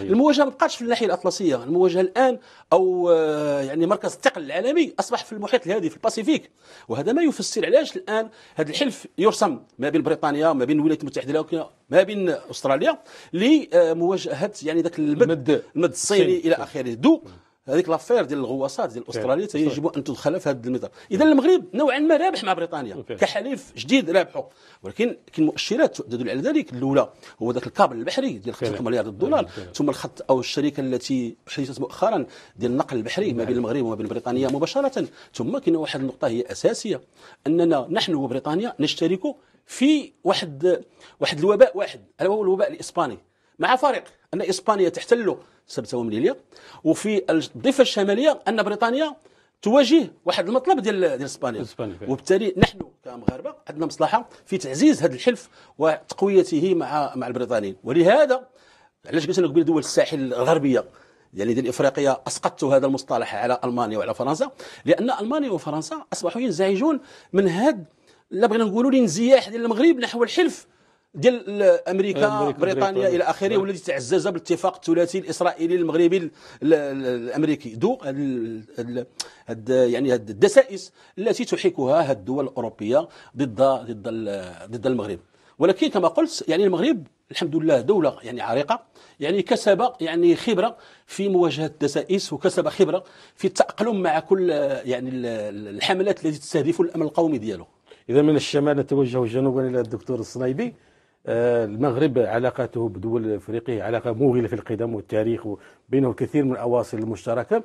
[SPEAKER 2] طيب. المواجهه ما بقاتش في الناحيه الاطلسيه المواجهه الان او آه، يعني مركز الثقل العالمي اصبح في المحيط الهادي في الباسيفيك وهذا ما يفسر علاش الان هذا الحلف يرسم ما بين بريطانيا ما بين الولايات المتحده الامريكيه ما بين استراليا لمواجهه يعني ذاك المد المد الصيني الى اخره دو هذيك لافير ديال الغواصات ديال استراليا يجب ان تدخل في هذا المدار اذا المغرب نوعا ما رابح مع بريطانيا كحليف جديد رابحه ولكن كاين مؤشرات تدل على ذلك الاولى هو ذاك الكابل البحري ديال 5 مليار دولار ثم الخط او الشركه التي حدثت مؤخرا ديال النقل البحري ما بين المغرب وما بين بريطانيا مباشره ثم كاين واحد النقطه هي اساسيه اننا نحن وبريطانيا نشترك في واحد واحد الوباء واحد هو الوباء الاسباني مع فريق أن إسبانيا تحتل سبته ومليليا وفي الضفة الشمالية أن بريطانيا تواجه واحد المطلب ديال ديال اسبانيا وبالتالي نحن كمغاربه عندنا مصلحه في تعزيز هذا الحلف وتقويته مع مع البريطانيين ولهذا علاش قلت لك قبل دول الساحل الغربيه يعني ديال افريقيا اسقطت هذا المصطلح على المانيا وعلى فرنسا لان المانيا وفرنسا اصبحوا ينزعجون من هذا لا بغينا نقولوا الانزياح ديال المغرب نحو الحلف ديال امريكا بريطانيا الى اخره نعم. والتي تعزز بالاتفاق الثلاثي الاسرائيلي المغربي الامريكي ذو يعني هاد الدسائس التي تحيكها هاد الدول الاوروبيه ضد ضد ضد المغرب ولكن كما قلت يعني المغرب الحمد لله دولة يعني عريقة يعني كسب يعني خبرة في مواجهة الدسائس وكسب خبرة في التأقلم مع كل يعني الحملات التي تستهدف الأمن القومي ديالو إذا من الشمال نتوجه جنوبا إلى الدكتور الصنايبي آه، المغرب علاقاته
[SPEAKER 1] بدول افريقيا علاقه موغله في القدم والتاريخ بينه الكثير من الاواصر المشتركه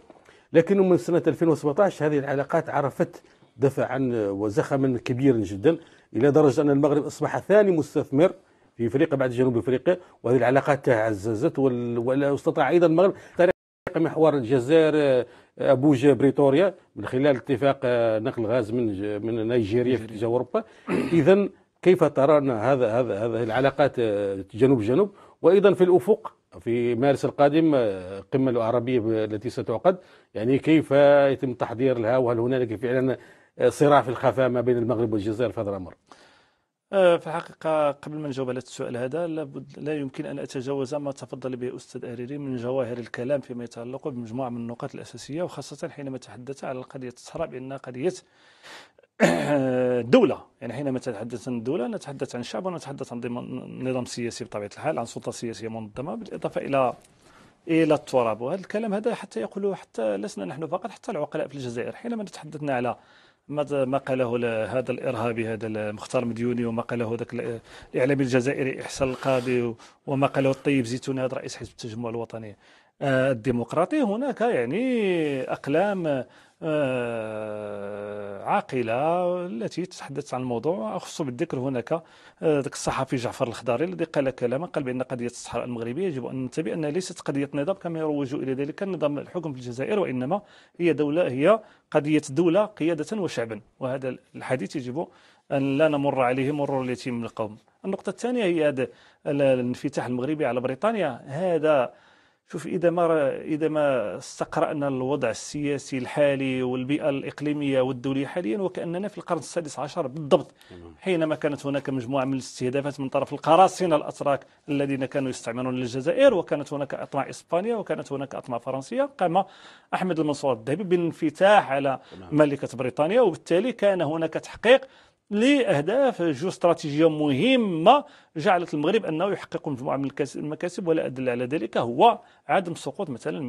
[SPEAKER 1] لكنه من سنه 2017 هذه العلاقات عرفت دفعا وزخما كبيرا جدا الى درجه ان المغرب اصبح ثاني مستثمر في افريقيا بعد جنوب افريقيا وهذه العلاقات تعززت واستطاع ايضا المغرب طريق محور الجزائر آه، ابوجا بريتوريا من خلال اتفاق آه، نقل غاز من من نيجيريا في اتجاه اوروبا اذا كيف ان هذا هذا هذه العلاقات آه، جنوب جنوب وايضا في الافق في مارس القادم القمه آه، العربيه التي ستعقد يعني كيف يتم تحضير لها وهل هنالك فعلا آه، صراع في الخفاء ما بين المغرب والجزائر في هذا الامر؟
[SPEAKER 3] في الحقيقة قبل ما نجاوب على السؤال هذا لابد لا يمكن أن أتجاوز ما تفضل به أستاذ أريري من جواهر الكلام فيما يتعلق بمجموعة من النقاط الأساسية وخاصة حينما تحدث على قضية الصراع بأن قضية *clears throat* دولة يعني حينما نتحدث عن الدولة نتحدث عن الشعب ونتحدث عن نظام سياسي بطبيعة الحال عن سلطة سياسية منظمة بالإضافة إلى الى التراب وهذا الكلام هذا حتى يقوله حتى لسنا نحن فقط حتى العقلاء في الجزائر حينما تحدثنا على ما قاله هذا الارهابي هذا المختار مديوني وما قاله ذاك الاعلامي الجزائري احسان القاضي وما قاله الطيب زيتون هذا رئيس حزب التجمع الوطني آه، الديمقراطي هناك يعني أقلام آه، عاقلة التي تتحدث عن الموضوع أخص بالذكر هناك آه، ذاك الصحفي جعفر الخضاري الذي قال كلاما قال بأن قضية الصحراء المغربية يجب أن ننتبه أنها ليست قضية نظام كما يروج إلى ذلك النظام الحكم في الجزائر وإنما هي دولة هي قضية دولة قيادة وشعبا وهذا الحديث يجب أن لا نمر عليه مرور اليتيم من القوم النقطة الثانية هي هذا الانفتاح المغربي على بريطانيا هذا شوف إذا ما إذا ما استقرأنا الوضع السياسي الحالي والبيئة الإقليمية والدولية حاليا وكأننا في القرن السادس عشر بالضبط حينما كانت هناك مجموعة من الاستهدافات من طرف القراصنة الأتراك الذين كانوا يستعمرون الجزائر وكانت هناك أطماع إسبانيا وكانت هناك أطماع فرنسية قام أحمد المنصور الذهبي بالانفتاح على ملكه مملكة بريطانيا وبالتالي كان هناك تحقيق لأهداف جيوستراتيجية مهمة جعلت المغرب أنه يحقق مجموعة من المكاسب ولا أدل على ذلك هو عدم سقوط مثلا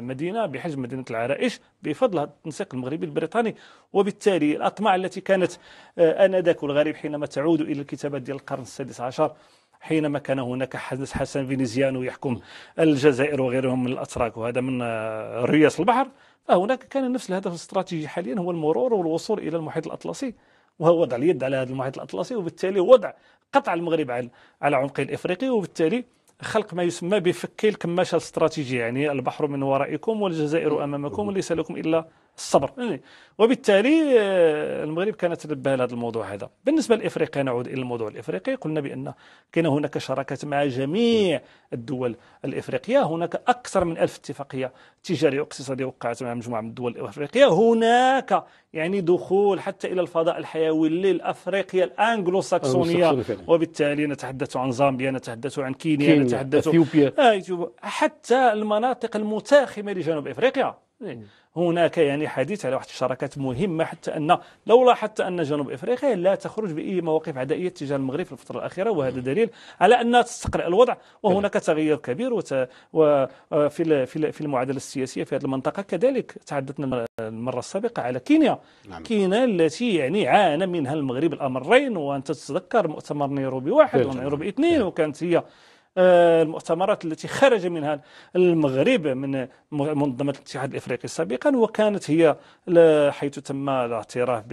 [SPEAKER 3] مدينة بحجم مدينة العرائش بفضل التنسيق المغربي البريطاني وبالتالي الأطماع التي كانت آه، آنذاك والغريب حينما تعود إلى الكتابات ديال القرن السادس عشر حينما كان هناك حسن فينيزيانو يحكم الجزائر وغيرهم من الاتراك وهذا من آه، رياس البحر فهناك كان نفس الهدف الاستراتيجي حاليا هو المرور والوصول الى المحيط الاطلسي وهو وضع اليد على هذا المحيط الأطلسي وبالتالي وضع قطع المغرب على على عمق الإفريقي وبالتالي خلق ما يسمى بفك الكماشة الاستراتيجية يعني البحر من ورائكم والجزائر أمامكم وليس لكم إلا الصبر يعني وبالتالي آه، المغرب كانت تنبه لهذا الموضوع هذا بالنسبه لافريقيا نعود الى الموضوع الافريقي قلنا بان كان هناك شراكات مع جميع الدول الافريقيه هناك اكثر من ألف اتفاقيه تجاريه واقتصاديه وقعت مع مجموعه من الدول الافريقيه هناك يعني دخول حتى الى الفضاء الحيوي للافريقيا الانجلو ساكسونيه وبالتالي نتحدث عن زامبيا نتحدث عن كينيا, كينيا نتحدث اثيوبيا آه، حتى المناطق المتاخمه لجنوب افريقيا إيه. هناك يعني حديث على واحد الشراكات مهمه حتى ان لو لاحظت ان جنوب افريقيا لا تخرج باي مواقف عدائيه تجاه المغرب في الفتره الاخيره وهذا دليل على انها تستقرأ الوضع وهناك تغيير كبير وت... وفي آه، في في المعادله السياسيه في هذه المنطقه كذلك تحدثنا المره السابقه على كينيا نعم. كينيا التي يعني عانى منها المغرب الامرين وانت تتذكر مؤتمر نيروبي واحد ونيروبي اثنين وكانت هي آه، المؤتمرات التي خرج منها المغرب من منظمة الاتحاد الإفريقي سابقا وكانت هي حيث تم الاعتراف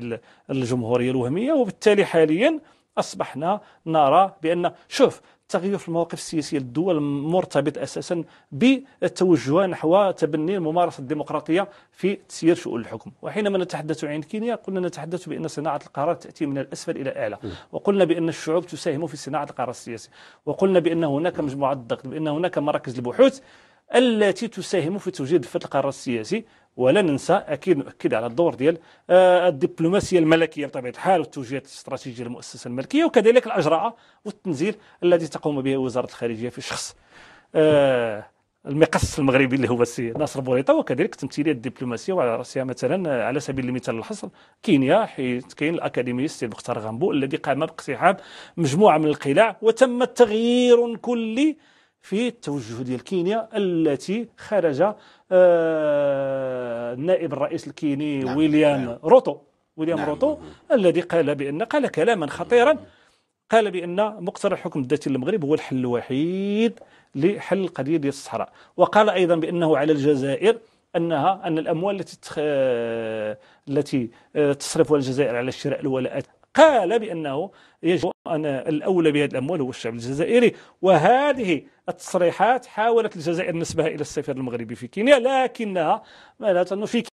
[SPEAKER 3] بالجمهورية الوهمية وبالتالي حاليا أصبحنا نرى بأن شوف التغير في المواقف السياسيه للدول مرتبط اساسا بالتوجه نحو تبني الممارسه الديمقراطيه في تسيير شؤون الحكم وحينما نتحدث عن كينيا قلنا نتحدث بان صناعه القرار تاتي من الاسفل الى الاعلى وقلنا بان الشعوب تساهم في صناعه القرار السياسي وقلنا بان هناك مجموعه الضغط بان هناك مراكز البحوث التي تساهم في توجيه دفه القرار السياسي ولا ننسى اكيد نؤكد على الدور ديال آه، الدبلوماسيه الملكيه بطبيعه الحال والتوجيهات الاستراتيجيه للمؤسسه الملكيه وكذلك الاجراء والتنزيل الذي تقوم به وزاره الخارجيه في شخص آه، المقص المغربي اللي هو السي ناصر بوريطه وكذلك التمثيليه الدبلوماسيه وعلى راسها مثلا على سبيل المثال الحصر كينيا حيث كاين الاكاديمي السيد مختار غامبو الذي قام باقتحام مجموعه من القلاع وتم تغيير كلي في التوجه ديال كينيا التي خرج آه، النائب الرئيس الكيني نعم. ويليام نعم. روتو ويليام نعم. روتو الذي قال بأن قال كلاما خطيرا قال بأن مقترح الحكم الذاتي للمغرب هو الحل الوحيد لحل القضية ديال الصحراء وقال أيضا بأنه على الجزائر أنها أن الأموال التي آه، التي آه، تصرفها الجزائر على شراء الولاءات قال بأنه يجب أن الأولى بهذه الأموال هو الشعب الجزائري وهذه التصريحات حاولت الجزائر نسبها إلى السفير المغربي في كينيا لكنها معناتها في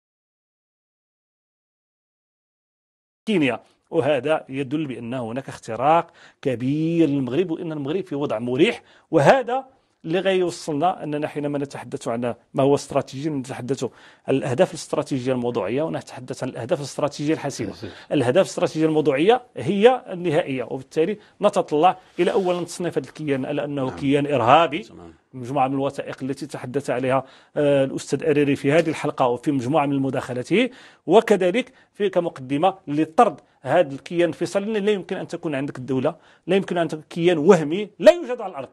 [SPEAKER 3] كينيا وهذا يدل بأن هناك اختراق كبير للمغرب وأن المغرب في وضع مريح وهذا اللي غيوصلنا اننا حينما نتحدث عن ما هو استراتيجي نتحدث عن الاهداف الاستراتيجيه الموضوعيه ونتحدث عن الاهداف الاستراتيجيه الحاسمه. الاهداف الاستراتيجيه الموضوعيه هي النهائيه وبالتالي نتطلع الى اولا تصنيف هذا الكيان على انه نعم. كيان ارهابي تمام. مجموعه من الوثائق التي تحدث عليها آه، الاستاذ اريري في هذه الحلقه وفي مجموعه من مداخلاته وكذلك في كمقدمه لطرد هذا الكيان الفيصلي لا يمكن ان تكون عندك الدوله لا يمكن ان تكون كيان وهمي لا يوجد على الارض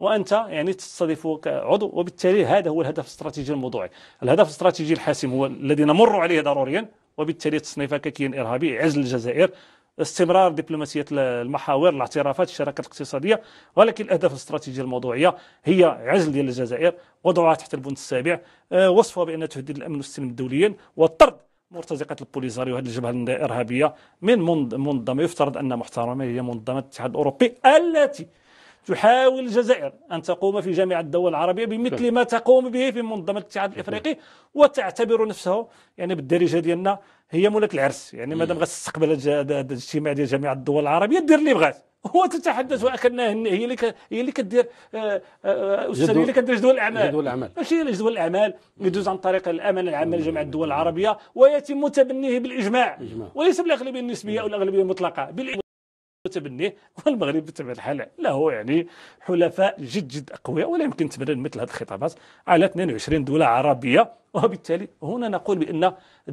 [SPEAKER 3] وانت يعني تستضيف عضو وبالتالي هذا هو الهدف الاستراتيجي الموضوعي الهدف الاستراتيجي الحاسم هو الذي نمر عليه ضروريا وبالتالي تصنيفه ككيان ارهابي عزل الجزائر استمرار دبلوماسيه المحاور الاعترافات الشراكه الاقتصاديه ولكن الاهداف الاستراتيجيه الموضوعيه هي عزل ديال الجزائر وضعها تحت البند السابع آه، وصفها بانها تهدد الامن والسلم دوليا وطرد مرتزقه البوليزاريو هذه الجبهه الارهابيه من منظمه يفترض ان محترمه هي منظمه الاتحاد الاوروبي التي تحاول الجزائر أن تقوم في جامعة الدول العربية بمثل ما تقوم به في منظمة الاتحاد الإفريقي وتعتبر نفسه يعني بالدارجة ديالنا هي مولات العرس يعني مادام غتستقبل هذا الاجتماع ديال جامعة الدول العربية دير اللي بغات هو تتحدث واكلناه هي اللي هي اللي كدير آه، آه، استاذ هي اللي كدير جدول الاعمال جدول الاعمال ماشي جدول الاعمال يدوز عن طريق الامانه العامه لجامعه الدول العربيه ويتم تبنيه بالاجماع وليس بالاغلبيه النسبيه او الاغلبيه المطلقه تبنيه *laughs* والمغرب بطبيعه الحال له يعني حلفاء جد جد اقوياء ولا يمكن تبرير مثل هذه الخطابات على 22 دوله عربيه وبالتالي هنا نقول بان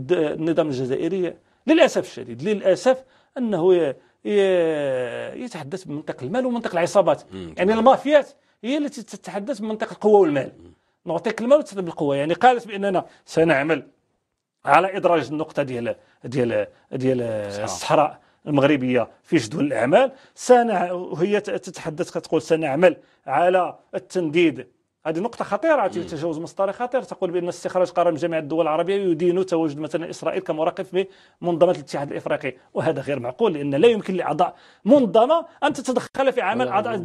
[SPEAKER 3] النظام الجزائري للاسف الشديد للاسف انه يتحدث بمنطق المال ومنطق العصابات يعني المافيات هي التي تتحدث بمنطق القوه والمال نعطيك المال وتسلب القوه يعني قالت باننا سنعمل على ادراج النقطه ديال ديال ديال الصحراء المغربيه في جدول الاعمال سنع وهي تتحدث كتقول سنعمل على التنديد هذه نقطة خطيرة تجاوز مسطرة خطير تقول بأن استخراج قرار من جميع الدول العربية يدين تواجد مثلا إسرائيل كمراقب في منظمة الاتحاد الإفريقي وهذا غير معقول لأن لا يمكن لأعضاء منظمة أن تتدخل في عمل أعضاء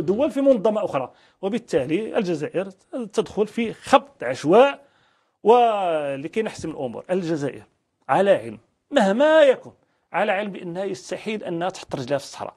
[SPEAKER 3] دول في منظمة أخرى وبالتالي الجزائر تدخل في خبط عشواء ولكي نحسم الأمور الجزائر على علم مهما يكن على علم بانها يستحيل انها تحط رجلها في الصحراء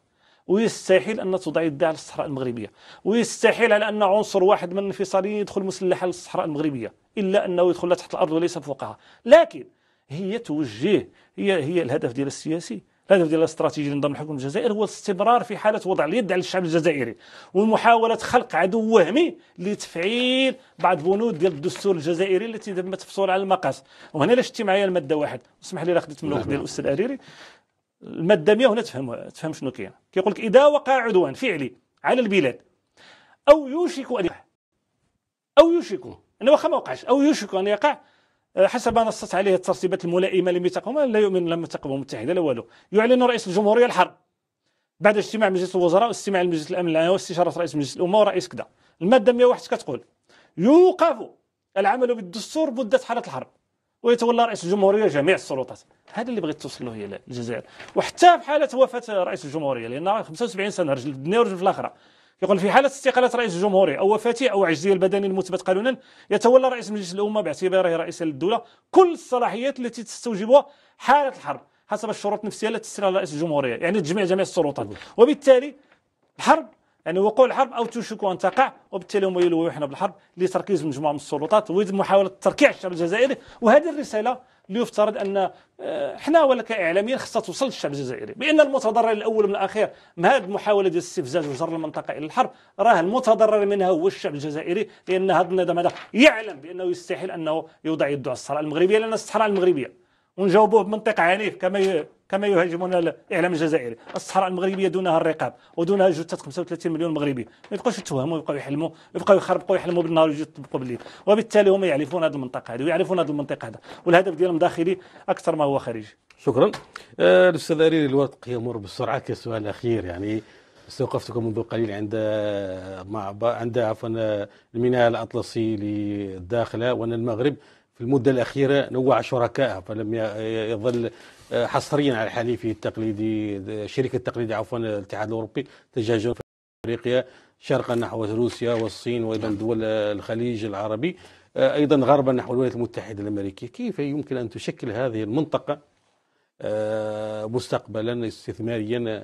[SPEAKER 3] ويستحيل ان تضع يدها على الصحراء المغربيه ويستحيل على ان عنصر واحد من الانفصاليين يدخل مسلحا للصحراء المغربيه الا انه يدخل تحت الارض وليس فوقها لكن هي توجيه هي هي الهدف ديال السياسي الهدف ديال الاستراتيجي لنظام الحكم الجزائري هو الاستمرار في حاله وضع اليد على الشعب الجزائري ومحاوله خلق عدو وهمي لتفعيل بعض بنود ديال الدستور الجزائري التي تم صوره على المقاس وهنا لا شتي معايا الماده واحد اسمح لي خديت من الوقت ديال نعم. الاستاذ الاريري الماده 100 هنا تفهم تفهم شنو كاين كيقول لك اذا وقع عدوان فعلي على البلاد او يوشك ان يقع او يوشك انا واخا ما وقعش او يوشك ان يقع آه، حسب ما نصت عليه الترتيبات الملائمه لميثاق لا يؤمن لم ميثاق الامم المتحده لا والو يعلن رئيس الجمهوريه الحرب بعد اجتماع مجلس الوزراء واستماع لمجلس الامن العام واستشاره رئيس مجلس الامه ورئيس كذا الماده 101 كتقول يوقف العمل بالدستور مده حاله الحرب ويتولى رئيس الجمهوريه جميع السلطات هذا اللي بغيت توصل له هي الجزائر وحتى في حاله وفاه رئيس الجمهوريه لان 75 سنه رجل في الدنيا ورجل في الاخره يقول في حالة استقالة رئيس الجمهورية أو وفاته أو عجزه البدني المثبت قانونا يتولى رئيس مجلس الأمة باعتباره رئيسا للدولة كل الصلاحيات التي تستوجبها حالة الحرب حسب الشروط النفسية التي تسرها رئيس الجمهورية يعني تجميع جميع السلطات وبالتالي الحرب يعني وقوع الحرب او توشك ان تقع وبالتالي هم يلوحنا بالحرب لتركيز مجموعه من السلطات ومحاوله تركيع الشعب الجزائري وهذه الرساله ليفترض ان آه، حنا ولا كاعلاميين خصها توصل للشعب الجزائري بان المتضرر الاول من الاخير من هذه المحاوله ديال الاستفزاز وجر المنطقه الى الحرب راه المتضرر منها هو الشعب الجزائري لان هذا النظام هذا يعلم بانه يستحيل انه يوضع يده على الصحراء المغربيه لان الصحراء المغربيه ونجاوبوه بمنطق عنيف كما كما يهاجمون الاعلام الجزائري الصحراء المغربيه دونها الرقاب ودونها جثه 35 مليون مغربي ما يبقوش يتوهموا يبقاو يحلموا يبقاو يخربقوا يحلموا بالنهار ويطبقوا بالليل وبالتالي هما يعرفون هذه المنطقه هذه ويعرفون هذه المنطقه هذا والهدف ديالهم داخلي اكثر ما هو خارجي
[SPEAKER 1] شكرا آه، الاستاذ آه اريري الوقت يمر بالسرعه كسؤال الاخير يعني استوقفتكم منذ قليل عند آه، عند عفوا آه، الميناء الاطلسي للداخله وان المغرب في المده الاخيره نوع شركاء فلم يظل آه، حصريا على الحليف التقليدي الشريك التقليدي عفوا الاتحاد الاوروبي تجاجر في افريقيا شرقا نحو روسيا والصين وايضا نعم. دول الخليج العربي آه، ايضا غربا نحو الولايات المتحده الامريكيه كيف يمكن ان تشكل هذه المنطقه آه، مستقبلا استثماريا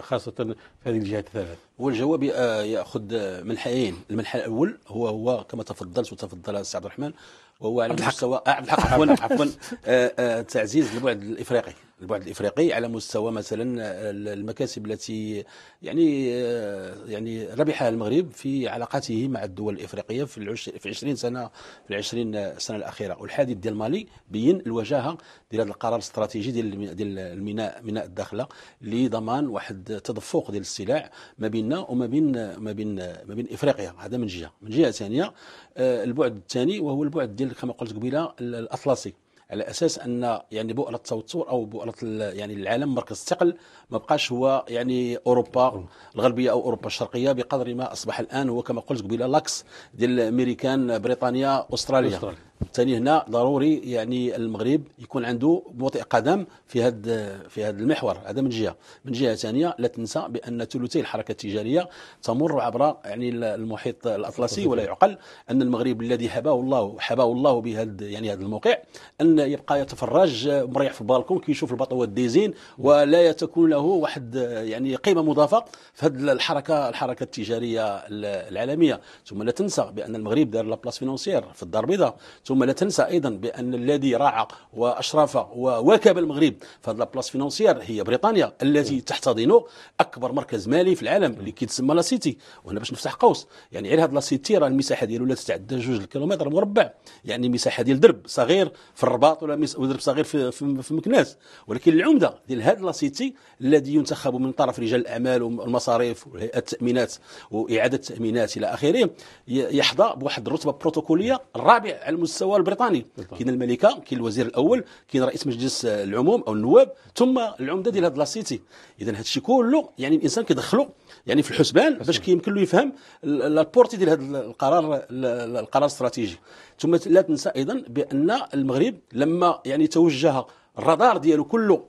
[SPEAKER 1] خاصة في هذه الجهات الثلاث
[SPEAKER 2] والجواب يأخذ ملحين الملح الأول هو هو كما تفضلت وتفضل سعد الرحمن وهو على عبد الحق عبد الحق عفوا *laughs* عفوا آه، آه، تعزيز البعد الافريقي البعد الافريقي على مستوى مثلا المكاسب التي يعني آه، يعني ربحها المغرب في علاقاته مع الدول الافريقيه في في 20 سنه في 20 سنه الاخيره والحادث ديال مالي بين الوجاهه ديال هذا القرار الاستراتيجي ديال ديال الميناء ميناء الداخله لضمان واحد التدفق ديال السلع ما بيننا وما بين ما بين ما بين افريقيا هذا من جهه من جهه ثانيه آه، البعد الثاني وهو البعد ديال كما قلت قبيله الاطلسي على اساس ان يعني بؤره التوتر او بؤره يعني العالم مركز الثقل ما بقاش هو يعني اوروبا الغربيه او اوروبا الشرقيه بقدر ما اصبح الان هو كما قلت قبيله لاكس ديال امريكان بريطانيا استراليا, أستراليا. وبالتالي هنا ضروري يعني المغرب يكون عنده بوطئ قدم في هذا في هذا المحور هذا من جهه من جهه ثانيه لا تنسى بان ثلثي الحركه التجاريه تمر عبر يعني المحيط الاطلسي ولا يعقل ان المغرب الذي حباه الله حباه الله بهذا يعني هذا الموقع ان يبقى يتفرج مريح في البالكون كيشوف البطوات ديزين ولا تكون له واحد يعني قيمه مضافه في هذه الحركه الحركه التجاريه العالميه ثم لا تنسى بان المغرب دار لابلاس فينونسيير في الدار البيضاء ثم ثم لا تنسى ايضا بان الذي راعى واشرف وواكب المغرب في هذه لابلاس فينونسيير هي بريطانيا التي تحتضن اكبر مركز مالي في العالم اللي كيتسمى لا سيتي وهنا باش نفتح قوس يعني غير هذه لا سيتي راه المساحه ديالو لا تتعدى 2 الكيلومتر مربع يعني مساحه ديال درب صغير في الرباط ولا درب صغير في, في, في مكناس ولكن العمده ديال هذا لا سيتي الذي ينتخب من طرف رجال الاعمال والمصاريف وهيئه التامينات واعاده التامينات الى اخره يحظى بواحد الرتبه بروتوكوليه الرابع على المستوى المستوى البريطاني كاين الملكه كاين الوزير الاول كاين رئيس مجلس العموم او النواب ثم العمده ديال هاد لاسيتي اذا هذا الشيء كله يعني الانسان كيدخلو يعني في الحسبان باش كيمكن له يفهم لابورتي ديال هذا القرار القرار الاستراتيجي ثم لا تنسى ايضا بان المغرب لما يعني توجه الرادار ديالو كله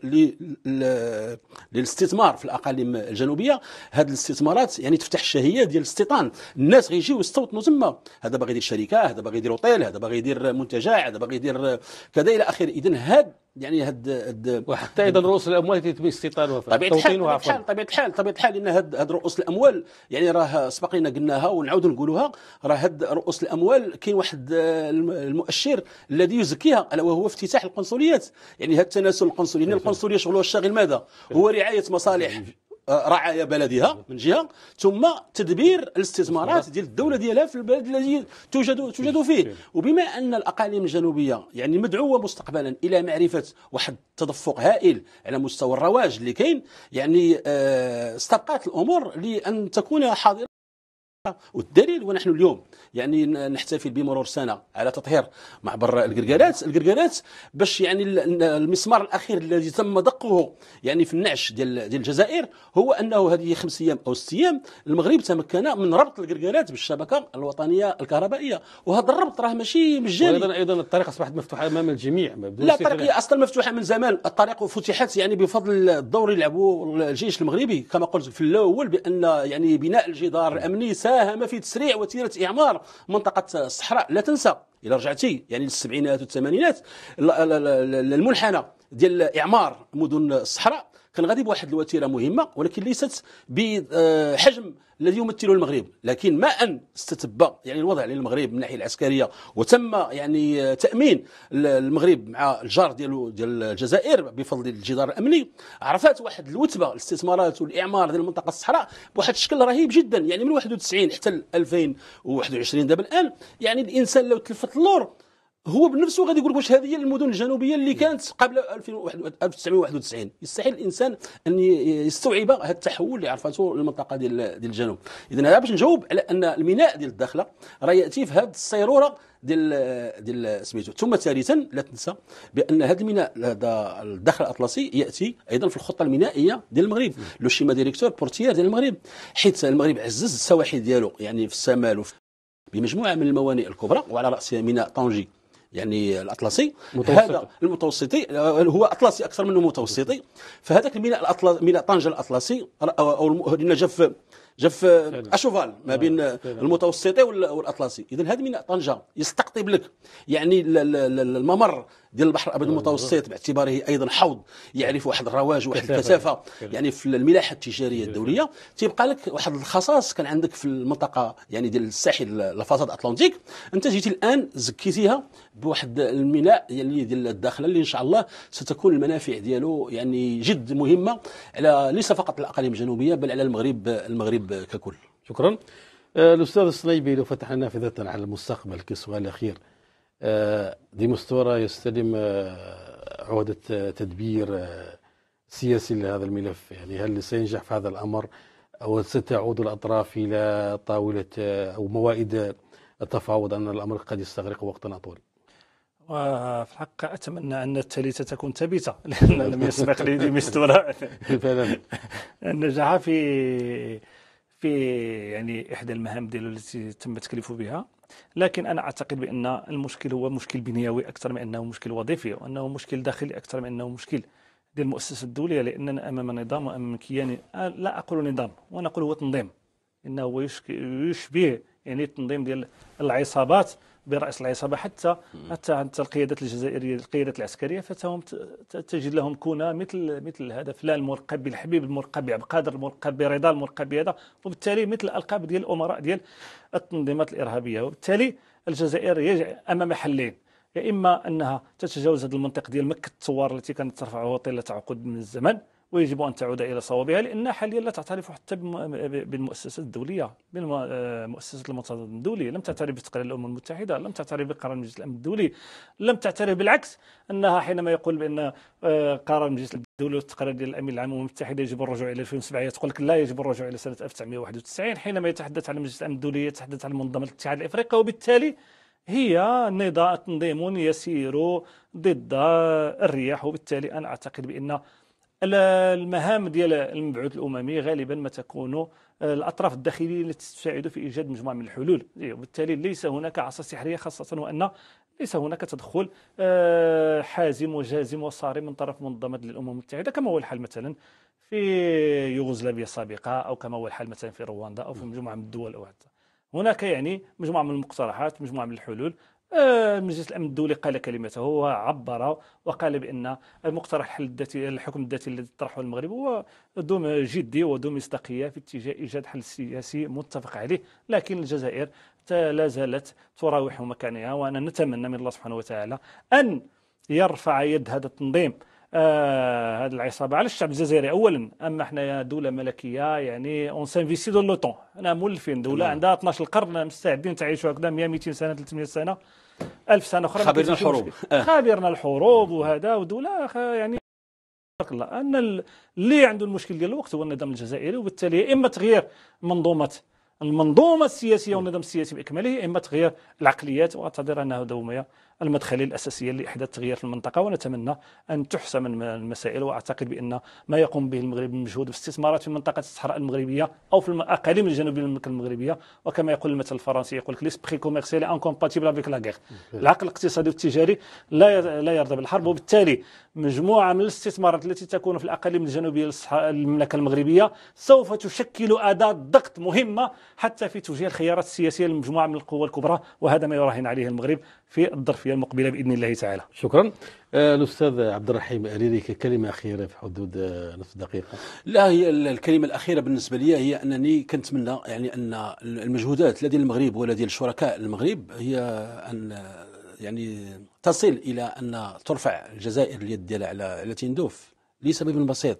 [SPEAKER 2] للاستثمار في الاقاليم الجنوبيه هاد الاستثمارات يعني تفتح الشهيه ديال الاستيطان الناس غيجيو يستوطنوا تما هذا باغي يدير شركه هذا باغي يدير اوتيل هذا باغي يدير منتجع هذا باغي يدير كذا الى اخره اذا هاد يعني هاد هاد وحتى اذا
[SPEAKER 1] رؤوس الاموال يتم استيطانها
[SPEAKER 2] طبيعه الحال طبيعه الحال طبيعه الحال الحال ان هاد هاد رؤوس الاموال يعني راه سبق لنا قلناها ونعاود نقولوها راه هاد رؤوس الاموال كاين واحد المؤشر الذي يزكيها الا وهو افتتاح القنصليات يعني هاد التناسل القنصلي أيوة. القنصليه شغلها الشاغل ماذا هو رعايه مصالح أيوة. رعايا بلدها من جهه ثم تدبير الاستثمارات ديال الدوله ديالها في البلد الذي توجد توجد فيه وبما ان الاقاليم الجنوبيه يعني مدعوه مستقبلا الى معرفه واحد التدفق هائل على مستوى الرواج اللي كاين يعني آه، استبقات الامور لان تكون حاضره والدليل ونحن اليوم يعني نحتفل بمرور سنه على تطهير معبر القرقالات القرقالات باش يعني المسمار الاخير الذي تم دقه يعني في النعش ديال ديال الجزائر هو انه هذه خمس ايام او ست ايام المغرب تمكن من ربط القرقالات بالشبكه الوطنيه الكهربائيه وهذا الربط راه ماشي مجاني وايضا
[SPEAKER 1] ايضا الطريق اصبحت مفتوحه امام الجميع لا الطريق هي
[SPEAKER 2] اصلا مفتوحه من زمان الطريق فتحت يعني بفضل الدور اللي لعبوا الجيش المغربي كما قلت في الاول بان يعني بناء الجدار الامني ساهم في تسريع وتيره اعمار منطقه الصحراء لا تنسى الى رجعتي يعني للسبعينات والثمانينات المنحنى ديال اعمار مدن الصحراء كان غادي بواحد الوتيره مهمه ولكن ليست بحجم آه، الذي يمثله المغرب لكن ما ان استتب يعني الوضع للمغرب من الناحيه العسكريه وتم يعني آه، تامين المغرب مع الجار ديالو ديال الجزائر بفضل الجدار الامني عرفات واحد الوتبه الاستثمارات والاعمار ديال المنطقه الصحراء بواحد الشكل رهيب جدا يعني من 91 حتى 2021 دابا الان يعني الانسان لو تلفت اللور هو بنفسه غادي يقول لك واش هذه هي المدن الجنوبيه اللي كانت قبل 1991 يستحيل الانسان ان يستوعب هذا التحول اللي عرفته المنطقه ديال ديال الجنوب اذا هذا باش نجاوب على ان الميناء ديال الداخله راه ياتي في هذه الصيروره ديال ديال سميتو ثم ثالثا لا تنسى بان هذا الميناء هذا الداخل الاطلسي ياتي ايضا في الخطه المينائيه ديال المغرب لو شيما ديريكتور بورتيير ديال المغرب حيت المغرب عزز السواحل ديالو يعني في الشمال وفي بمجموعه من الموانئ الكبرى وعلى راسها ميناء طنجي يعني الاطلسي متوسطي. هذا المتوسطي آه، هو اطلسي اكثر منه متوسطي فهذاك الميناء الاطلسي ميناء طنجه الاطلسي او جف جف اشوفال ما بين المتوسطي والاطلسي اذا هذا ميناء طنجه يستقطب لك يعني الممر ديال البحر الابيض آه، المتوسط باعتباره ايضا حوض يعرف نعم. واحد الرواج واحد الكثافه يعني في الملاحه التجاريه الدوليه تيبقى لك واحد الخصاص كان عندك في المنطقه يعني ديال الساحل الفصاد الاطلنطيك انت جيتي الان زكيتيها بواحد الميناء يعني ديال الداخله اللي ان شاء الله ستكون المنافع ديالو يعني جد مهمه على ليس فقط الاقاليم الجنوبيه بل على المغرب المغرب ككل شكرا آه، الاستاذ
[SPEAKER 1] الصليبي لو فتحنا نافذه على المستقبل كسؤال اخير آه، دي مستورة يستلم آه، عهدة آه، تدبير سياسي لهذا الملف يعني هل سينجح في هذا الأمر أو ستعود الأطراف إلى طاولة أو موائد التفاوض أن الأمر قد يستغرق وقتا أطول
[SPEAKER 3] وفي الحق اتمنى ان الثالثه تكون ثابته *laughs* لان لم يسبق لي مستورة *laughs* فعلا النجاح في في يعني احدى المهام ديالو التي تم تكليفه بها لكن انا اعتقد بان المشكل هو مشكل بنيوي اكثر من انه مشكل وظيفي وانه مشكل داخلي اكثر من انه مشكل ديال المؤسسه الدوليه لاننا امام نظام وامام كيان آه، لا اقول نظام ونقول هو تنظيم انه هو يشبه يعني التنظيم ديال العصابات براس العصابه حتى حتى حتى القيادات الجزائريه القيادات العسكريه فتهم تجد لهم كونه مثل مثل هذا فلان المرقب الحبيب المرقب القادر المرقب برضا المرقب هذا وبالتالي مثل الالقاب ديال الامراء ديال التنظيمات الارهابيه وبالتالي الجزائر امام حلين يا اما انها تتجاوز هذا المنطق ديال مكه الثوار التي كانت ترفعه طيله عقود من الزمن ويجب أن تعود إلى صوابها لأنها حاليا لا تعترف حتى بالمؤسسات الدولية بالمؤسسات المنتظم الدوليه لم تعترف بتقرير الأمم المتحدة لم تعترف بقرار مجلس الأمن الدولي لم تعترف بالعكس أنها حينما يقول بأن آه، قرار مجلس الأمن الدولي والتقرير ديال الامين العام للامم المتحده يجب الرجوع الى 2007 هي تقول لك لا يجب الرجوع الى سنه 1991 حينما يتحدث عن مجلس الامن الدولي يتحدث عن منظمه الاتحاد الافريقي وبالتالي هي نظام تنظيم يسير ضد الرياح وبالتالي انا اعتقد بان المهام ديال المبعوث الاممي غالبا ما تكون آه، الاطراف الداخليه التي تساعد في ايجاد مجموعه من الحلول إيه، وبالتالي ليس هناك عصا سحريه خاصه وان ليس هناك تدخل آه، حازم وجازم وصارم من طرف منظمه الامم المتحده كما هو الحال مثلا في يوغوسلافيا السابقه او كما هو الحال مثلا في رواندا او في مجموعه من الدول او حتى هناك يعني مجموعه من المقترحات مجموعه من الحلول آه، مجلس الامن الدولي قال كلمته وعبر وقال بان المقترح الحل الذاتي الحكم الذاتي الذي طرحه المغرب هو دوم جدي وذو مصداقيه في اتجاه ايجاد حل سياسي متفق عليه لكن الجزائر لا زالت تراوح مكانها وانا نتمنى من الله سبحانه وتعالى ان يرفع يد هذا التنظيم هذه آه، العصابه على الشعب الجزائري اولا اما احنا دوله ملكيه يعني اون سانفيستي دو لو طون انا مولفين دوله عندها 12 قرن مستعدين تعيشوا هكذا 100 200 سنه 300 سنه 1000 سنه اخرى خابرنا الحروب آه. خابرنا الحروب وهذا ودوله يعني الله ان اللي عنده المشكل ديال الوقت هو النظام الجزائري وبالتالي يا اما تغيير منظومه المنظومه السياسيه والنظام السياسي باكمله يا اما تغيير العقليات واعتذر انه دوميه المدخلية الأساسية لإحداث تغيير في المنطقة ونتمنى أن تحسم المسائل وأعتقد بأن ما يقوم به المغرب من مجهود في استثمارات في منطقة الصحراء المغربية أو في الأقاليم الجنوبية المملكة المغربية وكما يقول المثل الفرنسي يقول لك ليسبخي كوميرسيال كومباتيبل افيك لا العقل الاقتصادي والتجاري لا لا يرضى بالحرب وبالتالي مجموعة من الاستثمارات التي تكون في الأقاليم الجنوبية للمملكة المغربية سوف تشكل أداة ضغط مهمة حتى في توجيه الخيارات السياسية لمجموعة من القوى الكبرى وهذا ما يراهن عليه المغرب في الظرفيه المقبله باذن الله تعالى شكرا
[SPEAKER 1] آه، الاستاذ عبد الرحيم اريري كلمه اخيره في حدود آه، نصف دقيقه
[SPEAKER 2] لا هي الكلمه الاخيره بالنسبه لي هي انني كنتمنى يعني ان المجهودات لدى المغرب ولدى الشركاء المغرب هي ان يعني تصل الى ان ترفع الجزائر اليد ديالها على على تندوف لسبب بسيط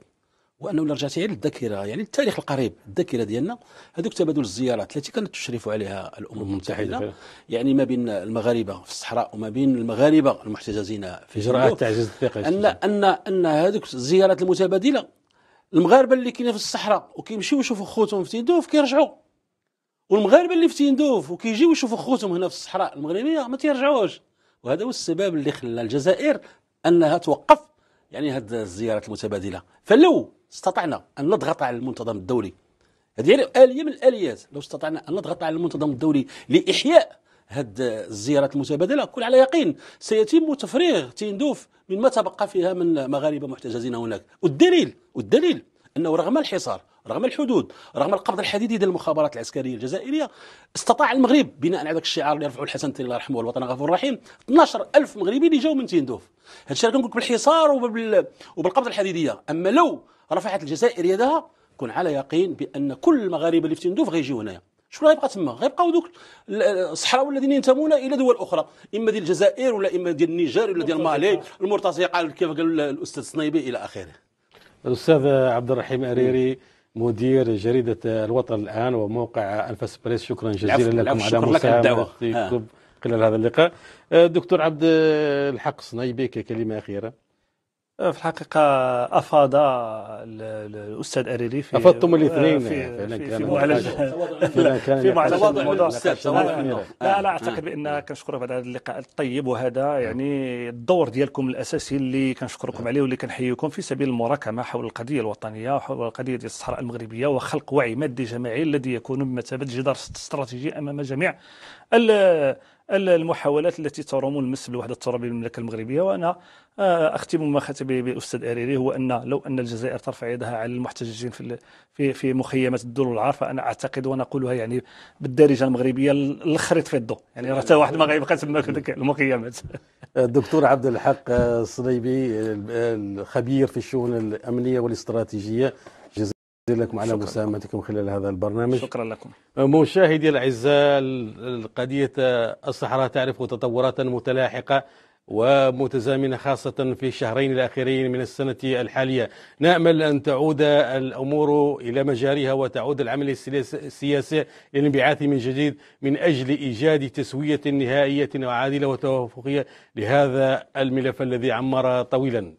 [SPEAKER 2] وانه الا رجعتي غير للذاكره يعني التاريخ القريب الذاكره ديالنا هذوك تبادل الزيارات التي كانت تشرف عليها الامم المتحده يعني ما بين المغاربه في الصحراء وما بين المغاربه المحتجزين في اجراءات تعزيز الثقه ان ان ان هذوك الزيارات المتبادله المغاربه اللي كاينين في الصحراء وكيمشيو يشوفوا خوتهم في تندوف كيرجعوا والمغاربه اللي في تندوف وكيجيو يشوفوا خوتهم هنا في الصحراء المغربيه ما تيرجعوش وهذا هو السبب اللي خلى الجزائر انها توقف يعني هذه الزيارات المتبادله فلو استطعنا أن نضغط على المنتظم الدولي هذه آلية من الآليات لو استطعنا أن نضغط على المنتظم الدولي لإحياء هاد الزيارات المتبادلة كن على يقين سيتم تفريغ تندوف مما تبقى فيها من مغاربة محتجزين هناك والدليل والدليل أنه رغم الحصار رغم الحدود رغم القبض الحديدي ديال المخابرات العسكريه الجزائريه استطاع المغرب بناء على ذاك الشعار اللي رفعه الحسن الثاني الله يرحمه الوطن غفور رحيم 12 ألف مغربي اللي جاو من تندوف هذا الشيء كنقول لك بالحصار وبال... الحديديه اما لو رفعت الجزائر يدها كن على يقين بان كل المغاربه اللي في تندوف غيجيو هنايا شكون غيبقى تما غيبقاو دوك الصحراء الذين ينتمون الى دول اخرى اما ديال الجزائر ولا اما ديال النيجر ولا ديال مالي المرتزقه كيف قال الاستاذ صنيبي الى اخره
[SPEAKER 1] الاستاذ عبد الرحيم اريري مدير جريدة الوطن الآن وموقع ألفا بريس شكرا جزيلا لكم على مساهمتكم خلال آه. هذا اللقاء آه، دكتور عبد الحق صنيبي كلمة أخيرة
[SPEAKER 3] آه، في الحقيقة أفاد الأستاذ أريري في أفضتم آه، الاثنين في, في, معالجة في معالجة الموضوع نعم. لا لا أعتقد بأن كنشكرك على هذا اللقاء الطيب وهذا نعم. يعني الدور ديالكم الأساسي اللي كنشكركم نعم. عليه واللي كنحييكم في سبيل المراكمة حول القضية الوطنية وحول القضية ديال الصحراء المغربية وخلق وعي مادي جماعي الذي يكون بمثابة جدار استراتيجي أمام جميع المحاولات التي تروم المس بالوحده الترابيه للمملكة المغربيه وانا آه، اختم ما ختم بأستاذ اريري هو ان لو ان الجزائر ترفع يدها على المحتججين في في في مخيمات الدول والعار فانا اعتقد ونقولها يعني بالدارجه المغربيه الخريط في الضوء يعني حتى واحد ما غيبقى تما في المخيمات *laughs*
[SPEAKER 1] الدكتور عبد الحق آه، الصليبي آه، الخبير في الشؤون الامنيه والاستراتيجيه شكرا لكم على مساهمتكم خلال هذا البرنامج شكرا لكم أه، مشاهدي الاعزاء القضيه الصحراء تعرف تطورات متلاحقه ومتزامنة خاصة في الشهرين الأخيرين من السنة الحالية نأمل أن تعود الأمور إلى مجاريها وتعود العمل السياسي للانبعاث من جديد من أجل إيجاد تسوية نهائية وعادلة وتوافقية لهذا الملف الذي عمر طويلا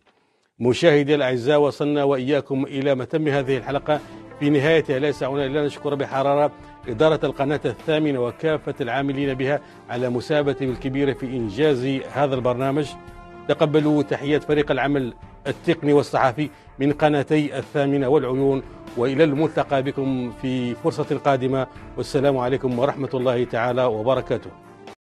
[SPEAKER 1] مشاهدي الأعزاء وصلنا وإياكم إلى متم هذه الحلقة في نهايتها لا يسعنا إلا نشكر بحرارة إدارة القناة الثامنة وكافة العاملين بها على مساهمتهم الكبيرة في إنجاز هذا البرنامج تقبلوا تحيات فريق العمل التقني والصحفي من قناتي الثامنة والعيون وإلى الملتقى بكم في فرصة قادمة والسلام عليكم ورحمة الله تعالى وبركاته